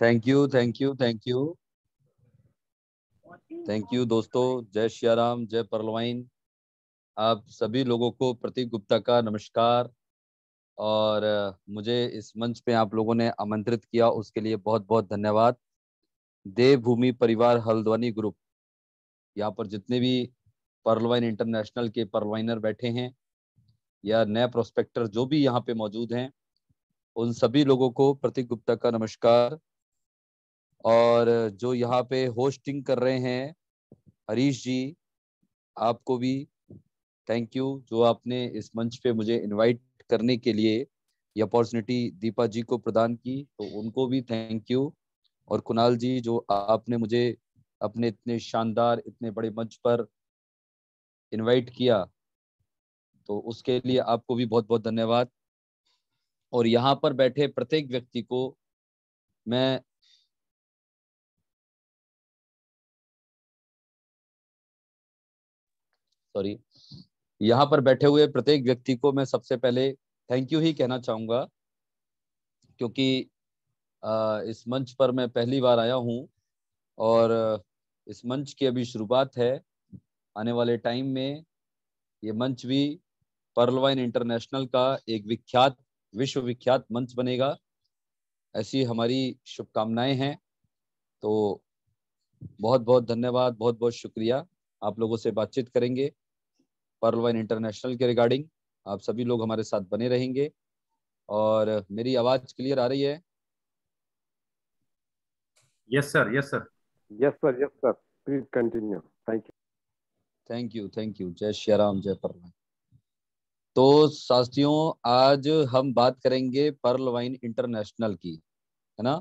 thank you thank you thank you thank you दोस्तों जय श्या राम जय परलवाइन आप सभी लोगों को प्रतीक गुप्ता का नमस्कार और मुझे इस मंच पे आप लोगों ने आमंत्रित किया उसके लिए बहुत बहुत धन्यवाद देवभूमि परिवार हल्द्वानी ग्रुप यहाँ पर जितने भी परलवाइन इंटरनेशनल के परलवाइनर बैठे हैं या नए प्रोस्पेक्टर जो भी यहाँ पे मौजूद हैं उन सभी लोगों को प्रतीक गुप्ता का नमस्कार और जो यहाँ पे होस्टिंग कर रहे हैं हरीश जी आपको भी थैंक यू जो आपने इस मंच पे मुझे इनवाइट करने के लिए ये अपॉर्चुनिटी दीपा जी को प्रदान की तो उनको भी थैंक यू और कुणाल जी जो आपने मुझे अपने इतने शानदार इतने बड़े मंच पर इनवाइट किया तो उसके लिए आपको भी बहुत बहुत धन्यवाद और यहाँ पर बैठे प्रत्येक व्यक्ति को मैं सॉरी यहाँ पर बैठे हुए प्रत्येक व्यक्ति को मैं सबसे पहले थैंक यू ही कहना चाहूंगा क्योंकि इस मंच पर मैं पहली बार आया हूँ और इस मंच की अभी शुरुआत है आने वाले टाइम में ये मंच भी पर्लवाइन इंटरनेशनल का एक विख्यात विश्वविख्यात मंच बनेगा ऐसी हमारी शुभकामनाएं हैं तो बहुत बहुत धन्यवाद बहुत बहुत शुक्रिया आप लोगों से बातचीत करेंगे पर्ल वाइन इंटरनेशनल के रिगार्डिंग आप सभी लोग हमारे साथ बने रहेंगे और मेरी आवाज क्लियर आ रही है yes sir yes sir yes sir yes sir please continue thank you thank you thank you जय श्री राम जय परवाइन तो साथियों आज हम बात करेंगे पर्ल वाइन इंटरनेशनल की है ना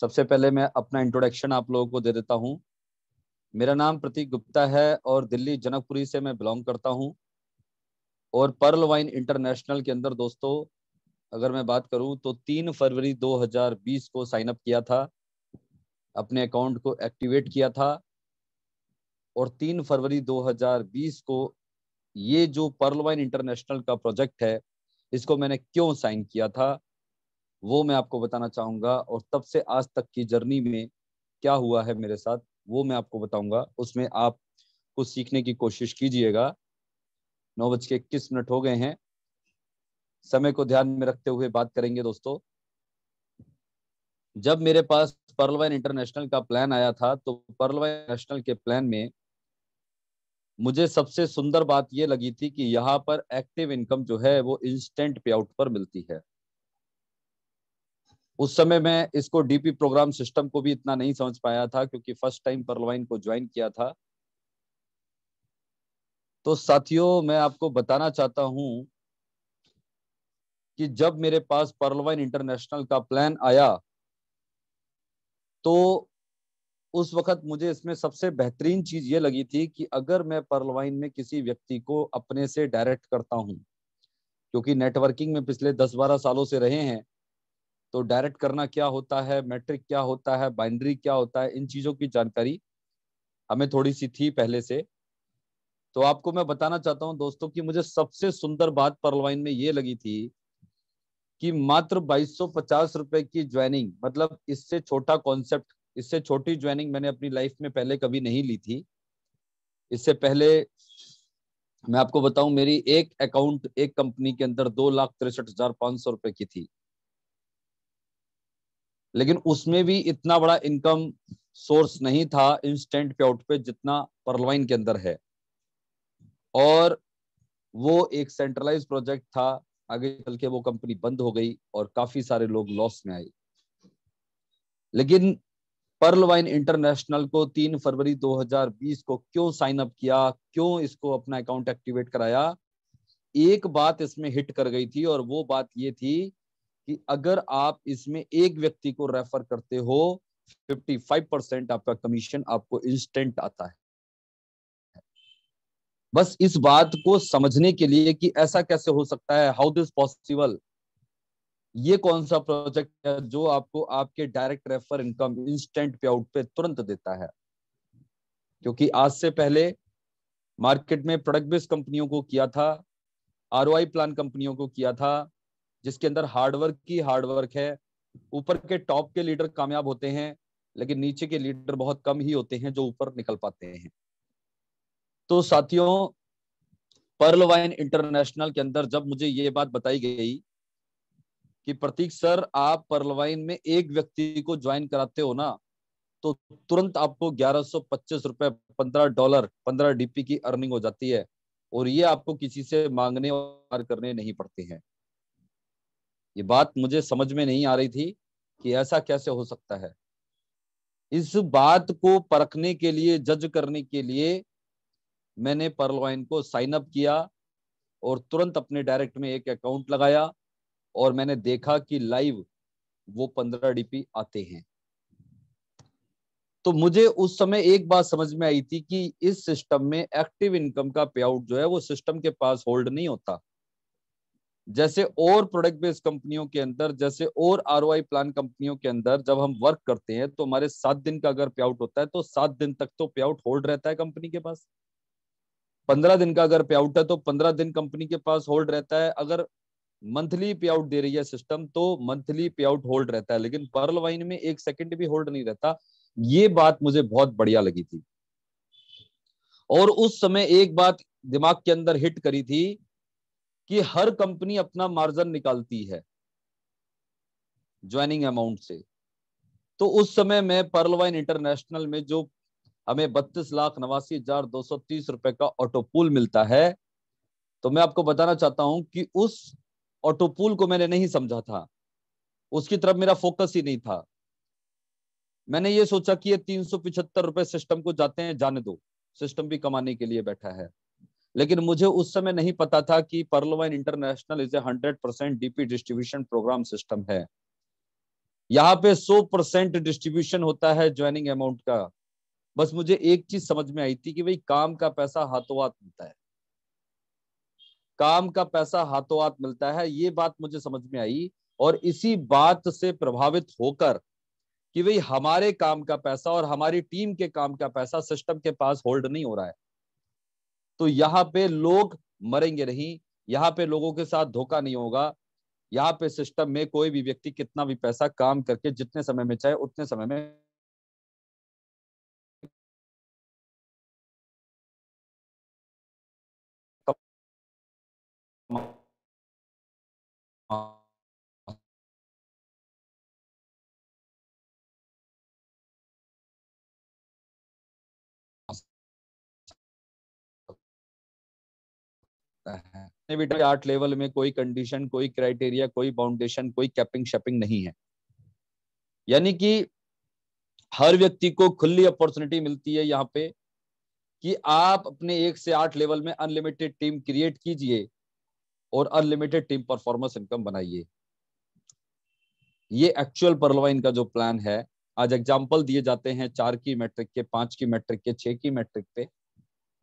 सबसे पहले मैं अपना इंट्रोडक्शन आप लोगों को दे देता हूं मेरा नाम प्रतीक गुप्ता है और दिल्ली जनकपुरी से मैं बिलोंग करता हूँ और पर्ल वाइन इंटरनेशनल के अंदर दोस्तों अगर मैं बात करूं तो तीन फरवरी 2020 को साइन अप किया था अपने अकाउंट को एक्टिवेट किया था और तीन फरवरी 2020 को ये जो पर्ल वाइन इंटरनेशनल का प्रोजेक्ट है इसको मैंने क्यों साइन किया था वो मैं आपको बताना चाहूँगा और तब से आज तक की जर्नी में क्या हुआ है मेरे साथ वो मैं आपको बताऊंगा उसमें आप कुछ सीखने की कोशिश कीजिएगा नौ बज के इक्कीस मिनट हो गए हैं समय को ध्यान में रखते हुए बात करेंगे दोस्तों जब मेरे पास पर्लवाइन इंटरनेशनल का प्लान आया था तो पर्लवाइन इंटरनेशनल के प्लान में मुझे सबसे सुंदर बात यह लगी थी कि यहाँ पर एक्टिव इनकम जो है वो इंस्टेंट पे आउट पर मिलती है उस समय मैं इसको डीपी प्रोग्राम सिस्टम को भी इतना नहीं समझ पाया था क्योंकि फर्स्ट टाइम परलवाइन को ज्वाइन किया था तो साथियों मैं आपको बताना चाहता हूं कि जब मेरे पास परलवाइन इंटरनेशनल का प्लान आया तो उस वक्त मुझे इसमें सबसे बेहतरीन चीज ये लगी थी कि अगर मैं परलवाइन में किसी व्यक्ति को अपने से डायरेक्ट करता हूं क्योंकि नेटवर्किंग में पिछले दस बारह सालों से रहे हैं तो डायरेक्ट करना क्या होता है मैट्रिक क्या होता है बाइंड्री क्या होता है इन चीज़ों की जानकारी हमें थोड़ी सी थी पहले से तो आपको मैं बताना चाहता हूं दोस्तों कि मुझे सबसे सुंदर बात परलवाइन में ये लगी थी कि मात्र 2250 रुपए की ज्वाइनिंग मतलब इससे छोटा कॉन्सेप्ट इससे छोटी ज्वाइनिंग मैंने अपनी लाइफ में पहले कभी नहीं ली थी इससे पहले मैं आपको बताऊं मेरी एक अकाउंट एक कंपनी के अंदर दो लाख तिरसठ हजार पांच सौ रुपए की थी लेकिन उसमें भी इतना बड़ा इनकम सोर्स नहीं था इंस्टेंट पे आउट पे जितना परलवाइन के अंदर है और वो एक सेंट्रलाइज प्रोजेक्ट था आगे चल के वो कंपनी बंद हो गई और काफी सारे लोग लॉस में आए लेकिन पर्लवाइन इंटरनेशनल को 3 फरवरी 2020 को क्यों साइन अप किया क्यों इसको अपना अकाउंट एक्टिवेट कराया एक बात इसमें हिट कर गई थी और वो बात ये थी कि अगर आप इसमें एक व्यक्ति को रेफर करते हो 55 परसेंट आपका कमीशन आपको इंस्टेंट आता है बस इस बात को समझने के लिए कि ऐसा कैसे हो सकता है हाउ दिस पॉसिबल ये कौन सा प्रोजेक्ट है जो आपको आपके direct refer income instant pay out पे तुरंत देता है क्योंकि आज से पहले मार्केट में प्रोडक्ट बेस्ड कंपनियों को किया था आर प्लान कंपनियों को किया था जिसके अंदर हार्डवर्क की हार्डवर्क है ऊपर के टॉप के लीडर कामयाब होते हैं लेकिन नीचे के लीडर बहुत कम ही होते हैं जो ऊपर निकल पाते हैं तो साथियों पर्ल वाइन इंटरनेशनल के अंदर जब मुझे ये बात बताई गई कि प्रतीक सर आप पर्लवाइन में एक व्यक्ति को ज्वाइन कराते हो ना तो तुरंत आपको ग्यारह सौ पच्चीस रुपए पंद्रह डॉलर पंद्रह डीपी की अर्निंग हो जाती है और ये आपको किसी से मांगने और करने नहीं पड़ते हैं ये बात मुझे समझ में नहीं आ रही थी कि ऐसा कैसे हो सकता है इस बात को परखने के लिए जज करने के लिए मैंने परलवाइन को साइन अप किया और तुरंत अपने डायरेक्ट में एक अकाउंट लगाया और मैंने देखा कि लाइव वो पंद्रह डीपी आते हैं तो मुझे उस समय एक बात समझ में आई थी कि इस सिस्टम में एक्टिव इनकम का पे आउट जो है वो सिस्टम के पास होल्ड नहीं होता जैसे और प्रोडक्ट बेस्ड कंपनियों के अंदर जैसे और आर प्लान कंपनियों के अंदर जब हम वर्क करते हैं तो हमारे सात दिन का अगर पे आउट होता है तो सात दिन तक तो पे आउट होल्ड रहता है कंपनी के पास पंद्रह दिन का अगर पे आउट है तो पंद्रह दिन कंपनी के पास होल्ड रहता है अगर मंथली पे आउट दे रही है सिस्टम तो मंथली पे आउट होल्ड रहता है लेकिन पर्ल वाइन में एक सेकेंड भी होल्ड नहीं रहता ये बात मुझे बहुत बढ़िया लगी थी और उस समय एक बात दिमाग के अंदर हिट करी थी कि हर कंपनी अपना मार्जिन निकालती है ज्वाइनिंग अमाउंट से तो उस समय में पर्लवाइन इंटरनेशनल में जो हमें बत्तीस लाख नवासी हजार दो सौ तीस रुपए का ऑटोपूल मिलता है तो मैं आपको बताना चाहता हूं कि उस ऑटोपूल को मैंने नहीं समझा था उसकी तरफ मेरा फोकस ही नहीं था मैंने ये सोचा कि ये तीन सौ पिछहत्तर रुपए सिस्टम को जाते हैं जाने दो सिस्टम भी कमाने के लिए बैठा है लेकिन मुझे उस समय नहीं पता था कि पर्लवाइन International is a hundred percent DP distribution program system है यहाँ पे सौ परसेंट डिस्ट्रीब्यूशन होता है ज्वाइनिंग अमाउंट का बस मुझे एक चीज समझ में आई थी कि भाई काम का पैसा हाथों हाथ मिलता है काम का पैसा हाथों हाथ मिलता है ये बात मुझे समझ में आई और इसी बात से प्रभावित होकर कि भाई हमारे काम का पैसा और हमारी टीम के काम का पैसा सिस्टम के पास होल्ड नहीं हो रहा है तो यहाँ पे लोग मरेंगे नहीं यहाँ पे लोगों के साथ धोखा नहीं होगा यहाँ पे सिस्टम में कोई भी व्यक्ति कितना भी पैसा काम करके जितने समय में चाहे उतने समय में कम... सकता है आर्ट लेवल में कोई कंडीशन कोई क्राइटेरिया कोई बाउंडेशन कोई कैपिंग शपिंग नहीं है यानी कि हर व्यक्ति को खुली अपॉर्चुनिटी मिलती है यहाँ पे कि आप अपने एक से आठ लेवल में अनलिमिटेड टीम क्रिएट कीजिए और अनलिमिटेड टीम परफॉर्मेंस इनकम बनाइए ये एक्चुअल परलवाइन का जो प्लान है आज एग्जाम्पल दिए जाते हैं चार की मैट्रिक के पांच की मैट्रिक के छह की मैट्रिक पे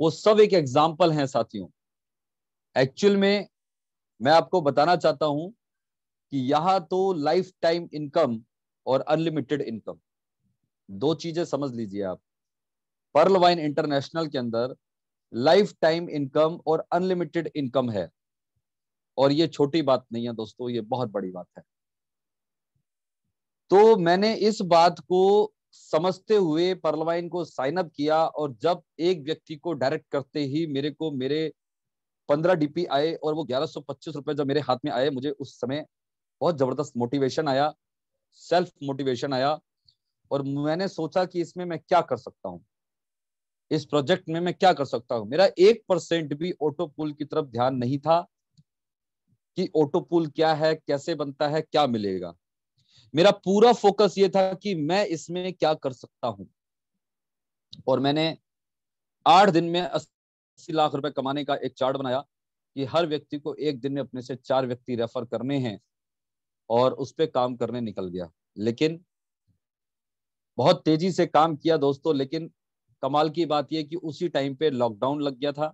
वो सब एक एग्जाम्पल है साथियों एक्चुअल में मैं आपको बताना चाहता हूं कि यहां तो लाइफ टाइम इनकम और अनलिमिटेड इनकम दो चीजें समझ लीजिए आप पर्ल वाइन इंटरनेशनल के अंदर लाइफ टाइम इनकम और अनलिमिटेड इनकम है और ये छोटी बात नहीं है दोस्तों ये बहुत बड़ी बात है तो मैंने इस बात को समझते हुए पर्लवाइन को साइन अप किया और जब एक व्यक्ति को डायरेक्ट करते ही मेरे को मेरे पंद्रह डीपी आए और वो ग्यारह सौ पच्चीस रुपए जब मेरे हाथ में आए मुझे उस समय बहुत जबरदस्त मोटिवेशन आया सेल्फ मोटिवेशन आया और मैंने सोचा कि इसमें मैं क्या कर सकता हूँ इस प्रोजेक्ट में मैं क्या कर सकता हूँ मेरा एक परसेंट भी ऑटो पुल की तरफ ध्यान नहीं था कि ऑटो पुल क्या है कैसे बनता है क्या मिलेगा मेरा पूरा फोकस ये था कि मैं इसमें क्या कर सकता हूं और मैंने आठ दिन में अस्सी लाख रुपए कमाने का एक चार्ट बनाया कि हर व्यक्ति को एक दिन में अपने से चार व्यक्ति रेफर करने हैं और उस पर काम करने निकल गया लेकिन बहुत तेजी से काम किया दोस्तों लेकिन कमाल की बात यह कि उसी टाइम पे लॉकडाउन लग गया था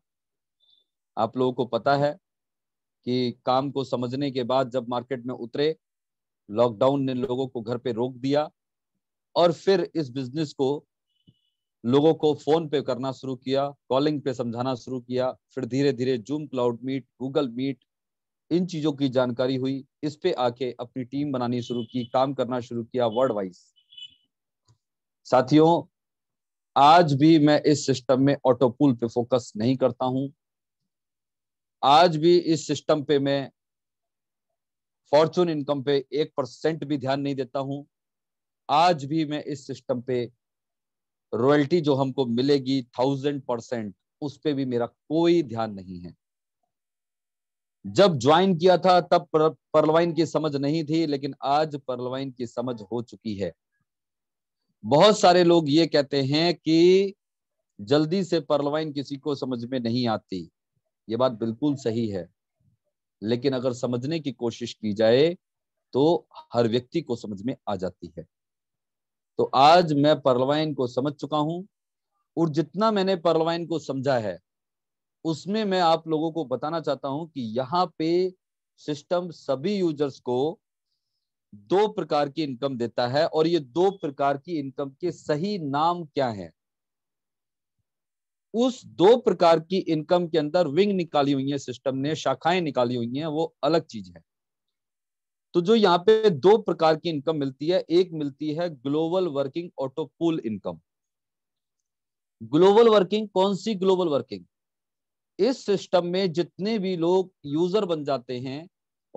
आप लोगों को पता है कि काम को समझने के बाद जब मार्केट में उतरे लॉकडाउन ने लोगों को घर पे रोक दिया और फिर इस बिजनेस को लोगों को फोन पे करना शुरू किया कॉलिंग पे समझाना शुरू किया फिर धीरे धीरे zoom cloud meet Google meet इन चीजों की जानकारी हुई इस पे आके अपनी टीम बनानी शुरू की काम करना शुरू किया वर्ल्ड वाइज साथियों आज भी मैं इस सिस्टम में ऑटोपूल पे फोकस नहीं करता हूं आज भी इस सिस्टम पे मैं फॉर्चून इनकम पे एक परसेंट भी ध्यान नहीं देता हूं आज भी मैं इस सिस्टम पे रॉयल्टी जो हमको मिलेगी थाउजेंड परसेंट उस पर भी मेरा कोई ध्यान नहीं है जब ज्वाइन किया था तब परलवाइन की समझ नहीं थी लेकिन आज परलवाइन की समझ हो चुकी है बहुत सारे लोग ये कहते हैं कि जल्दी से परलवाइन किसी को समझ में नहीं आती ये बात बिल्कुल सही है लेकिन अगर समझने की कोशिश की जाए तो हर व्यक्ति को समझ में आ जाती है तो आज मैं परलवाइन को समझ चुका हूं और जितना मैंने परलवाइन को समझा है उसमें मैं आप लोगों को बताना चाहता हूं कि यहाँ पे सिस्टम सभी यूजर्स को दो प्रकार की इनकम देता है और ये दो प्रकार की इनकम के सही नाम क्या हैं उस दो प्रकार की इनकम के अंदर विंग निकाली हुई है सिस्टम ने शाखाएं निकाली हुई हैं वो अलग चीज है तो जो यहाँ पे दो प्रकार की इनकम मिलती है एक मिलती है global working auto pool income global working कौन सी ग्लोबल वर्किंग इस सिस्टम में जितने भी लोग यूजर बन जाते हैं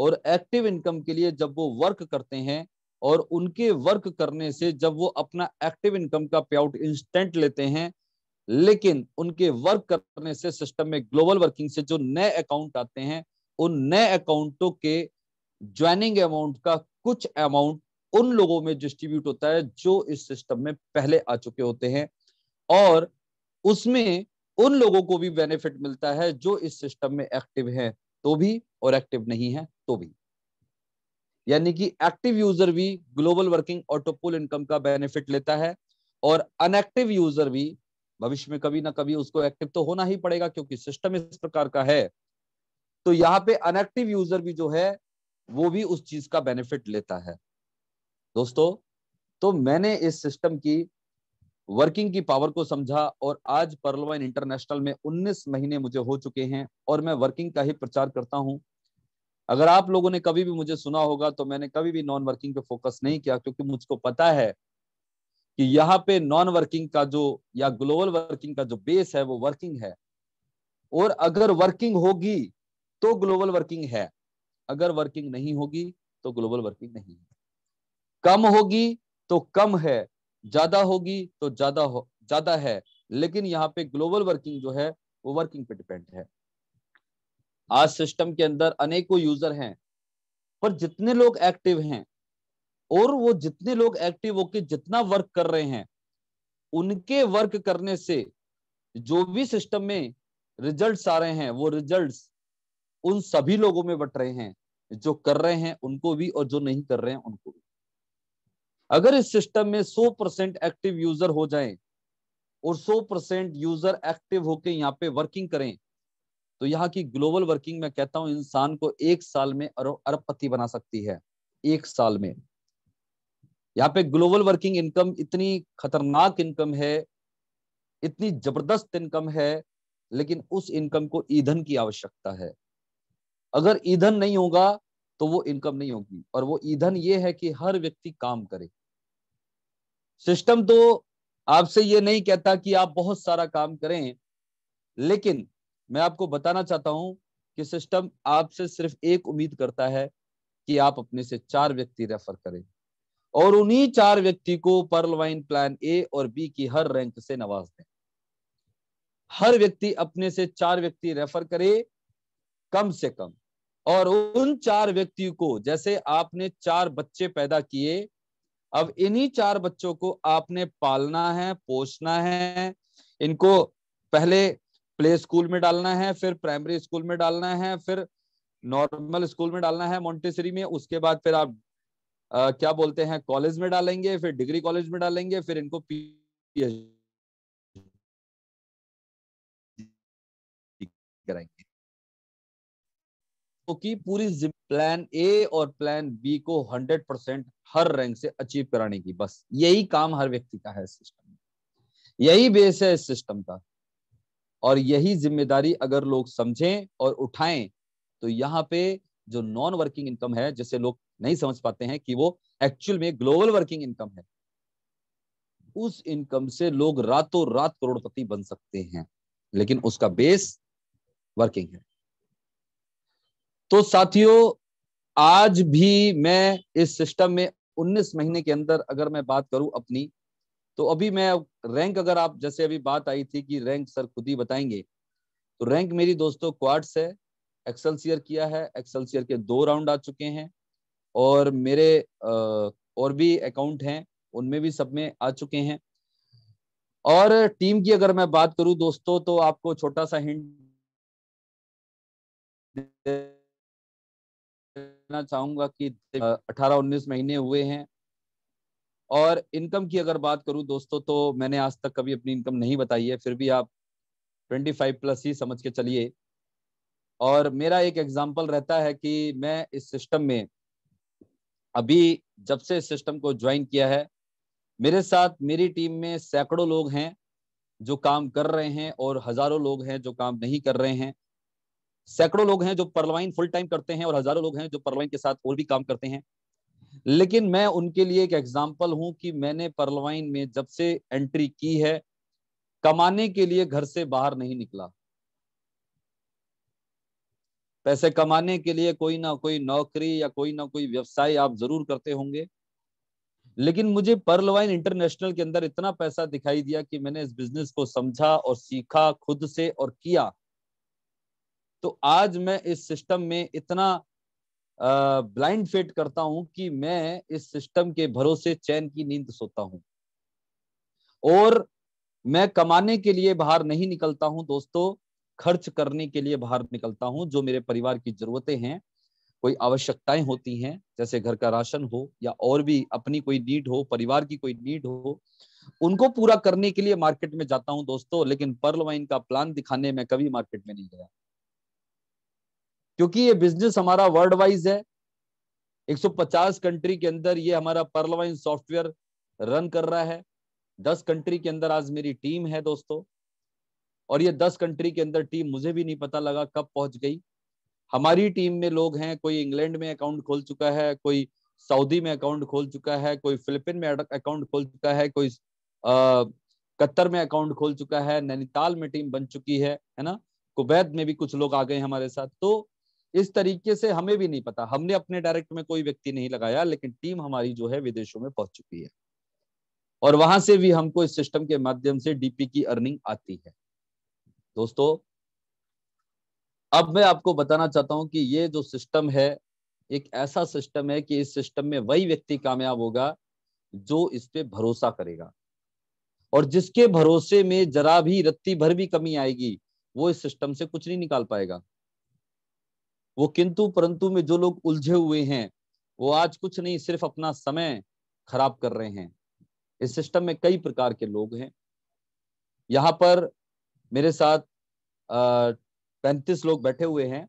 और एक्टिव इनकम के लिए जब वो वर्क करते हैं और उनके वर्क करने से जब वो अपना एक्टिव इनकम का पे आउट इंस्टेंट लेते हैं लेकिन उनके वर्क करने से सिस्टम में ग्लोबल वर्किंग से जो नए अकाउंट आते हैं उन नए अकाउंटों के ज्वाइनिंग अमाउंट का कुछ अमाउंट उन लोगों में डिस्ट्रीब्यूट होता है जो इस सिस्टम में पहले आ चुके होते हैं और उसमें उन लोगों को भी बेनिफिट मिलता है जो इस सिस्टम में एक्टिव हैं तो भी और एक्टिव नहीं है तो भी यानी कि एक्टिव यूजर भी ग्लोबल वर्किंग ऑटोपोल इनकम का बेनिफिट लेता है और अनएक्टिव यूजर भी भविष्य में कभी ना कभी उसको एक्टिव तो होना ही पड़ेगा क्योंकि सिस्टम इस प्रकार का है तो यहाँ पे अनएक्टिव यूजर भी जो है वो भी उस चीज का बेनिफिट लेता है दोस्तों तो मैंने इस सिस्टम की वर्किंग की पावर को समझा और आज पर्लवाइन इंटरनेशनल में 19 महीने मुझे हो चुके हैं और मैं वर्किंग का ही प्रचार करता हूं अगर आप लोगों ने कभी भी मुझे सुना होगा तो मैंने कभी भी नॉन वर्किंग पे फोकस नहीं किया क्योंकि मुझको पता है कि यहाँ पे नॉन वर्किंग का जो या ग्लोबल वर्किंग का जो बेस है वो वर्किंग है और अगर वर्किंग होगी तो ग्लोबल वर्किंग है अगर वर्किंग नहीं होगी तो ग्लोबल वर्किंग नहीं है कम होगी तो कम है ज्यादा होगी तो ज्यादा हो ज्यादा है लेकिन यहाँ पे ग्लोबल वर्किंग जो है वो वर्किंग पे डिपेंड है आज सिस्टम के अंदर अनेकों यूजर हैं पर जितने लोग एक्टिव हैं और वो जितने लोग एक्टिव होकर जितना वर्क कर रहे हैं उनके वर्क करने से जो भी सिस्टम में रिजल्ट्स आ रहे हैं वो रिजल्ट्स उन सभी लोगों में बट रहे हैं जो कर रहे हैं उनको भी और जो नहीं कर रहे हैं उनको भी अगर इस सिस्टम में 100 परसेंट एक्टिव यूजर हो जाएं और 100 परसेंट यूजर एक्टिव होकर यहाँ पे वर्किंग करें तो यहाँ की ग्लोबल वर्किंग में कहता हूं इंसान को एक साल में अरबपति बना सकती है एक साल में यहाँ पे ग्लोबल वर्किंग इनकम इतनी खतरनाक इनकम है इतनी जबरदस्त इनकम है लेकिन उस इनकम को ईंधन की आवश्यकता है अगर ईंधन नहीं होगा तो वो इनकम नहीं होगी और वो ईंधन ये है कि हर व्यक्ति काम करे सिस्टम तो आपसे ये नहीं कहता कि आप बहुत सारा काम करें लेकिन मैं आपको बताना चाहता हूं कि सिस्टम आपसे सिर्फ एक उम्मीद करता है कि आप अपने से चार व्यक्ति रेफर करें और उन्हीं चार व्यक्ति को पर्ल वाइन प्लान ए और बी की हर रैंक से नवाज दें हर व्यक्ति अपने से चार व्यक्ति रेफर करे कम से कम और उन चार व्यक्ति को जैसे आपने चार बच्चे पैदा किए अब इन्हीं चार बच्चों को आपने पालना है पोषना है इनको पहले प्ले स्कूल में डालना है फिर प्राइमरी स्कूल में डालना है फिर नॉर्मल स्कूल में डालना है मोन्टेसरी में उसके बाद फिर आप आ, क्या बोलते हैं कॉलेज में डालेंगे फिर डिग्री कॉलेज में डालेंगे फिर इनको पी कराएंगे की पूरी प्लान ए और प्लान बी को 100 परसेंट हर रैंक से अचीव कराने की बस यही काम हर व्यक्ति का है सिस्टम यही बेस है इस सिस्टम का और यही जिम्मेदारी अगर लोग समझें और उठाएं तो यहाँ पे जो नॉन वर्किंग इनकम है जिसे लोग नहीं समझ पाते हैं कि वो एक्चुअल में ग्लोबल वर्किंग इनकम है उस इनकम से लोग रातों रात करोड़पति बन सकते हैं लेकिन उसका बेस वर्किंग है तो साथियों आज भी मैं इस सिस्टम में 19 महीने के अंदर अगर मैं बात करूं अपनी तो अभी मैं रैंक अगर आप जैसे अभी बात आई थी कि रैंक सर खुद ही बताएंगे तो रैंक मेरी दोस्तों क्वार्ट्स है एक्सलसियर किया है एक्सलसियर के दो राउंड आ चुके हैं और मेरे और भी अकाउंट हैं उनमें भी सब में आ चुके हैं और टीम की अगर मैं बात करूं दोस्तों तो आपको छोटा सा हिंट कहना चाहूंगा कि 18-19 महीने हुए हैं और इनकम की अगर बात करूं दोस्तों तो मैंने आज तक कभी अपनी इनकम नहीं बताई है फिर भी आप 25 प्लस ही समझ के चलिए और मेरा एक एग्जाम्पल रहता है कि मैं इस सिस्टम में अभी जब से इस सिस्टम को ज्वाइन किया है मेरे साथ मेरी टीम में सैकड़ों लोग हैं जो काम कर रहे हैं और हजारों लोग हैं जो काम नहीं कर रहे हैं सैकड़ों लोग हैं जो परलवाइन फुल टाइम करते हैं और हजारों लोग हैं जो परलवाइन के साथ और भी काम करते हैं लेकिन मैं उनके लिए एक एग्जाम्पल हूं कि मैंने परलवाइन में जब से एंट्री की है कमाने के लिए घर से बाहर नहीं निकला पैसे कमाने के लिए कोई ना कोई नौकरी या कोई ना कोई व्यवसाय आप जरूर करते होंगे लेकिन मुझे परलवाइन इंटरनेशनल के अंदर इतना पैसा दिखाई दिया कि मैंने इस बिजनेस को समझा और सीखा खुद से और किया तो आज मैं इस सिस्टम में इतना ब्लाइंड फिट करता हूं कि मैं इस सिस्टम के भरोसे चैन की नींद सोता हूं और मैं कमाने के लिए बाहर नहीं निकलता हूं दोस्तों खर्च करने के लिए बाहर निकलता हूं जो मेरे परिवार की जरूरतें हैं कोई आवश्यकताएं होती हैं जैसे घर का राशन हो या और भी अपनी कोई नीड हो परिवार की कोई नीड हो उनको पूरा करने के लिए मार्केट में जाता हूं दोस्तों लेकिन पर्ल वाइन का प्लान दिखाने में कभी मार्केट में नहीं गया क्योंकि ये बिजनेस हमारा वर्ल्ड वाइज है 150 कंट्री के अंदर ये हमारा परलवाइन सॉफ्टवेयर रन कर रहा है 10 कंट्री के अंदर आज मेरी टीम है दोस्तों और ये 10 कंट्री के अंदर टीम मुझे भी नहीं पता लगा कब पहुंच गई हमारी टीम में लोग हैं कोई इंग्लैंड में अकाउंट खोल चुका है कोई सऊदी में अकाउंट खोल चुका है कोई फिलिपिन में अकाउंट खोल चुका है कोई कतर में अकाउंट खोल चुका है नैनीताल में टीम बन चुकी है है ना कुवैत में भी कुछ लोग आ गए हमारे साथ तो इस तरीके से हमें भी नहीं पता हमने अपने डायरेक्ट में कोई व्यक्ति नहीं लगाया लेकिन टीम हमारी जो है विदेशों में पहुंच चुकी है और वहां से भी हमको इस सिस्टम के माध्यम से डीपी की अर्निंग आती है दोस्तों अब मैं आपको बताना चाहता हूं कि ये जो सिस्टम है एक ऐसा सिस्टम है कि इस सिस्टम में वही व्यक्ति कामयाब होगा जो इस पे भरोसा करेगा और जिसके भरोसे में जरा भी रत्ती भर भी कमी आएगी वो इस सिस्टम से कुछ नहीं निकाल पाएगा वो किंतु परंतु में जो लोग उलझे हुए हैं वो आज कुछ नहीं सिर्फ अपना समय खराब कर रहे हैं इस सिस्टम में कई प्रकार के लोग हैं यहाँ पर मेरे साथ पैंतीस लोग बैठे हुए हैं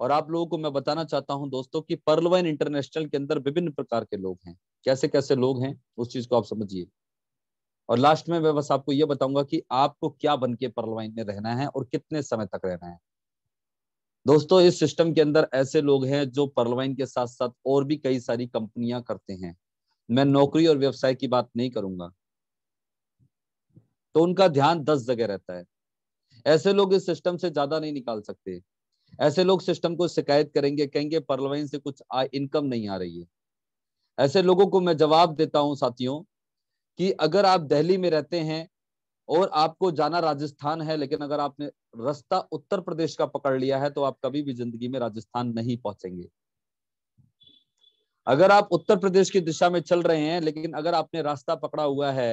और आप लोगों को मैं बताना चाहता हूं दोस्तों कि पर्लवाइन इंटरनेशनल के अंदर विभिन्न प्रकार के लोग हैं कैसे कैसे लोग हैं उस चीज को आप समझिए और लास्ट में मैं बस आपको ये बताऊंगा कि आपको क्या बन के पर्लवाइन में रहना है और कितने समय तक रहना है दोस्तों इस सिस्टम के अंदर ऐसे लोग हैं जो परलवाइन के साथ साथ और भी कई सारी कंपनियां करते हैं मैं नौकरी और व्यवसाय की बात नहीं करूंगा तो उनका ध्यान दस जगह रहता है ऐसे लोग इस सिस्टम से ज्यादा नहीं निकाल सकते ऐसे लोग सिस्टम को शिकायत करेंगे कहेंगे परलवाइन से कुछ इनकम नहीं आ रही है ऐसे लोगों को मैं जवाब देता हूं साथियों कि अगर आप दिल्ली में रहते हैं और आपको जाना राजस्थान है लेकिन अगर आपने रास्ता उत्तर प्रदेश का पकड़ लिया है तो आप कभी भी जिंदगी में राजस्थान नहीं पहुंचेंगे अगर आप उत्तर प्रदेश की दिशा में चल रहे हैं लेकिन अगर आपने रास्ता पकड़ा हुआ है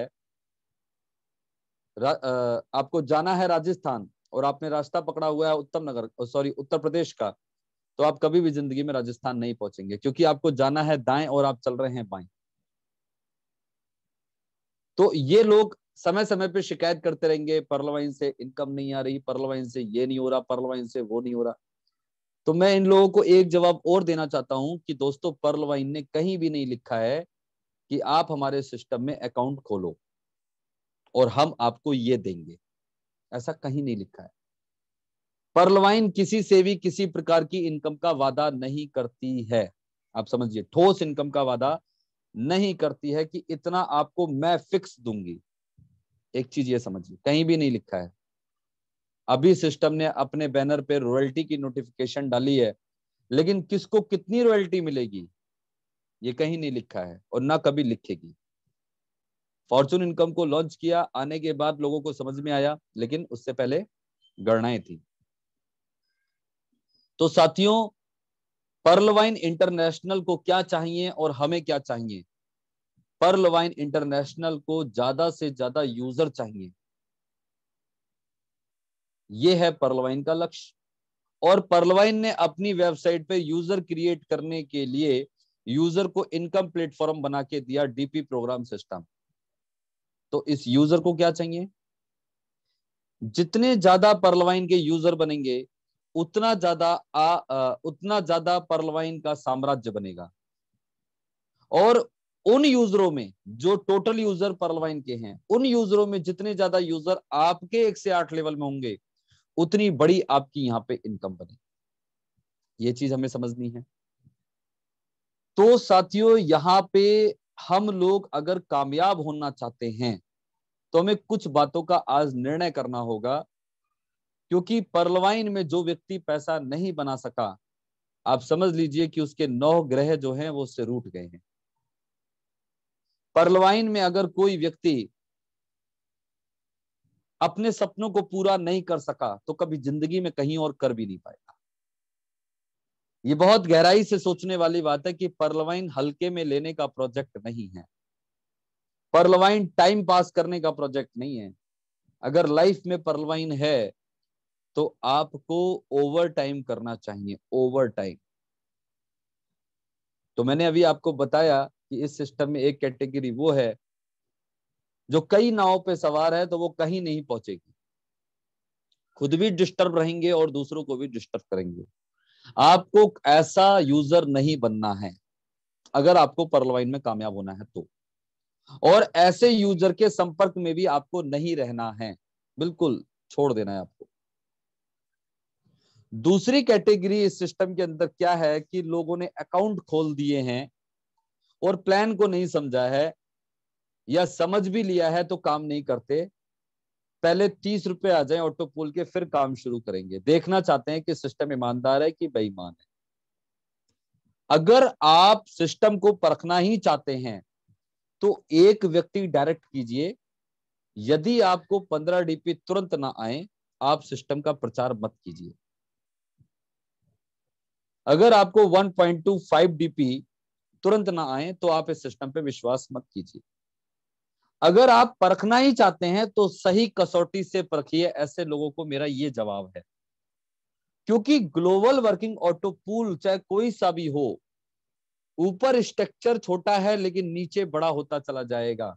रा, आ, आपको जाना है राजस्थान और आपने रास्ता पकड़ा हुआ है उत्तम नगर सॉरी उत्तर प्रदेश का तो आप कभी भी जिंदगी में राजस्थान नहीं पहुंचेंगे क्योंकि आपको जाना है दाएं और आप चल रहे हैं बाएं तो ये लोग समय समय पे शिकायत करते रहेंगे परलवाइन से इनकम नहीं आ रही परलवाइन से ये नहीं हो रहा परलवाइन से वो नहीं हो रहा तो मैं इन लोगों को एक जवाब और देना चाहता हूं कि दोस्तों परलवाइन ने कहीं भी नहीं लिखा है कि आप हमारे सिस्टम में अकाउंट खोलो और हम आपको ये देंगे ऐसा कहीं नहीं लिखा है परलवाइन किसी से भी किसी प्रकार की इनकम का वादा नहीं करती है आप समझिए ठोस इनकम का वादा नहीं करती है कि इतना आपको मैं फिक्स दूंगी एक चीज ये समझिए कहीं भी नहीं लिखा है अभी सिस्टम ने अपने बैनर पे रॉयल्टी की नोटिफिकेशन डाली है लेकिन किसको कितनी रॉयल्टी मिलेगी ये कहीं नहीं लिखा है और ना कभी लिखेगी फॉर्चून इनकम को लॉन्च किया आने के बाद लोगों को समझ में आया लेकिन उससे पहले गणनाएं थी तो साथियों पर्लवाइन इंटरनेशनल को क्या चाहिए और हमें क्या चाहिए पर्ल वाइन इंटरनेशनल को ज्यादा से ज्यादा यूजर चाहिए यह है पर्लवाइन का लक्ष्य और पर्लवाइन ने अपनी वेबसाइट पे यूजर क्रिएट करने के लिए यूजर को इनकम प्लेटफॉर्म बना के दिया डीपी प्रोग्राम सिस्टम तो इस यूजर को क्या चाहिए जितने ज्यादा पर्लवाइन के यूजर बनेंगे उतना ज्यादा उतना ज्यादा पर्लवाइन का साम्राज्य बनेगा और उन यूजरों में जो टोटल यूजर परलवाइन के हैं उन यूजरों में जितने ज्यादा यूजर आपके एक से आठ लेवल में होंगे उतनी बड़ी आपकी यहां पे इनकम बनेगी ये चीज हमें समझनी है तो साथियों यहां पे हम लोग अगर कामयाब होना चाहते हैं तो हमें कुछ बातों का आज निर्णय करना होगा क्योंकि परलवाइन में जो व्यक्ति पैसा नहीं बना सका आप समझ लीजिए कि उसके नौ ग्रह जो हैं वो उससे रूट गए हैं परलवाइन में अगर कोई व्यक्ति अपने सपनों को पूरा नहीं कर सका तो कभी जिंदगी में कहीं और कर भी नहीं पाएगा ये बहुत गहराई से सोचने वाली बात है कि परलवाइन हल्के में लेने का प्रोजेक्ट नहीं है परलवाइन टाइम पास करने का प्रोजेक्ट नहीं है अगर लाइफ में परलवाइन है तो आपको ओवर टाइम करना चाहिए ओवर टाइम तो मैंने अभी आपको बताया कि इस सिस्टम में एक कैटेगरी वो है जो कई नाव पे सवार है तो वो कहीं नहीं पहुंचेगी खुद भी डिस्टर्ब रहेंगे और दूसरों को भी डिस्टर्ब करेंगे आपको ऐसा यूजर नहीं बनना है अगर आपको परलवाइन में कामयाब होना है तो और ऐसे यूजर के संपर्क में भी आपको नहीं रहना है बिल्कुल छोड़ देना है आपको दूसरी कैटेगरी इस सिस्टम के अंदर क्या है कि लोगों ने अकाउंट खोल दिए हैं और प्लान को नहीं समझा है या समझ भी लिया है तो काम नहीं करते पहले तीस रुपए आ जाए ऑटो पुल के फिर काम शुरू करेंगे देखना चाहते हैं कि सिस्टम ईमानदार है कि बेईमान है अगर आप सिस्टम को परखना ही चाहते हैं तो एक व्यक्ति डायरेक्ट कीजिए यदि आपको पंद्रह डीपी तुरंत ना आए आप सिस्टम का प्रचार मत कीजिए अगर आपको 1.25 डीपी तुरंत ना आए तो आप इस सिस्टम पे विश्वास मत कीजिए अगर आप परखना ही चाहते हैं तो सही कसौटी से परखिए ऐसे लोगों को मेरा ये जवाब है क्योंकि ग्लोबल वर्किंग ऑटो पूल चाहे कोई सा भी हो ऊपर स्ट्रक्चर छोटा है लेकिन नीचे बड़ा होता चला जाएगा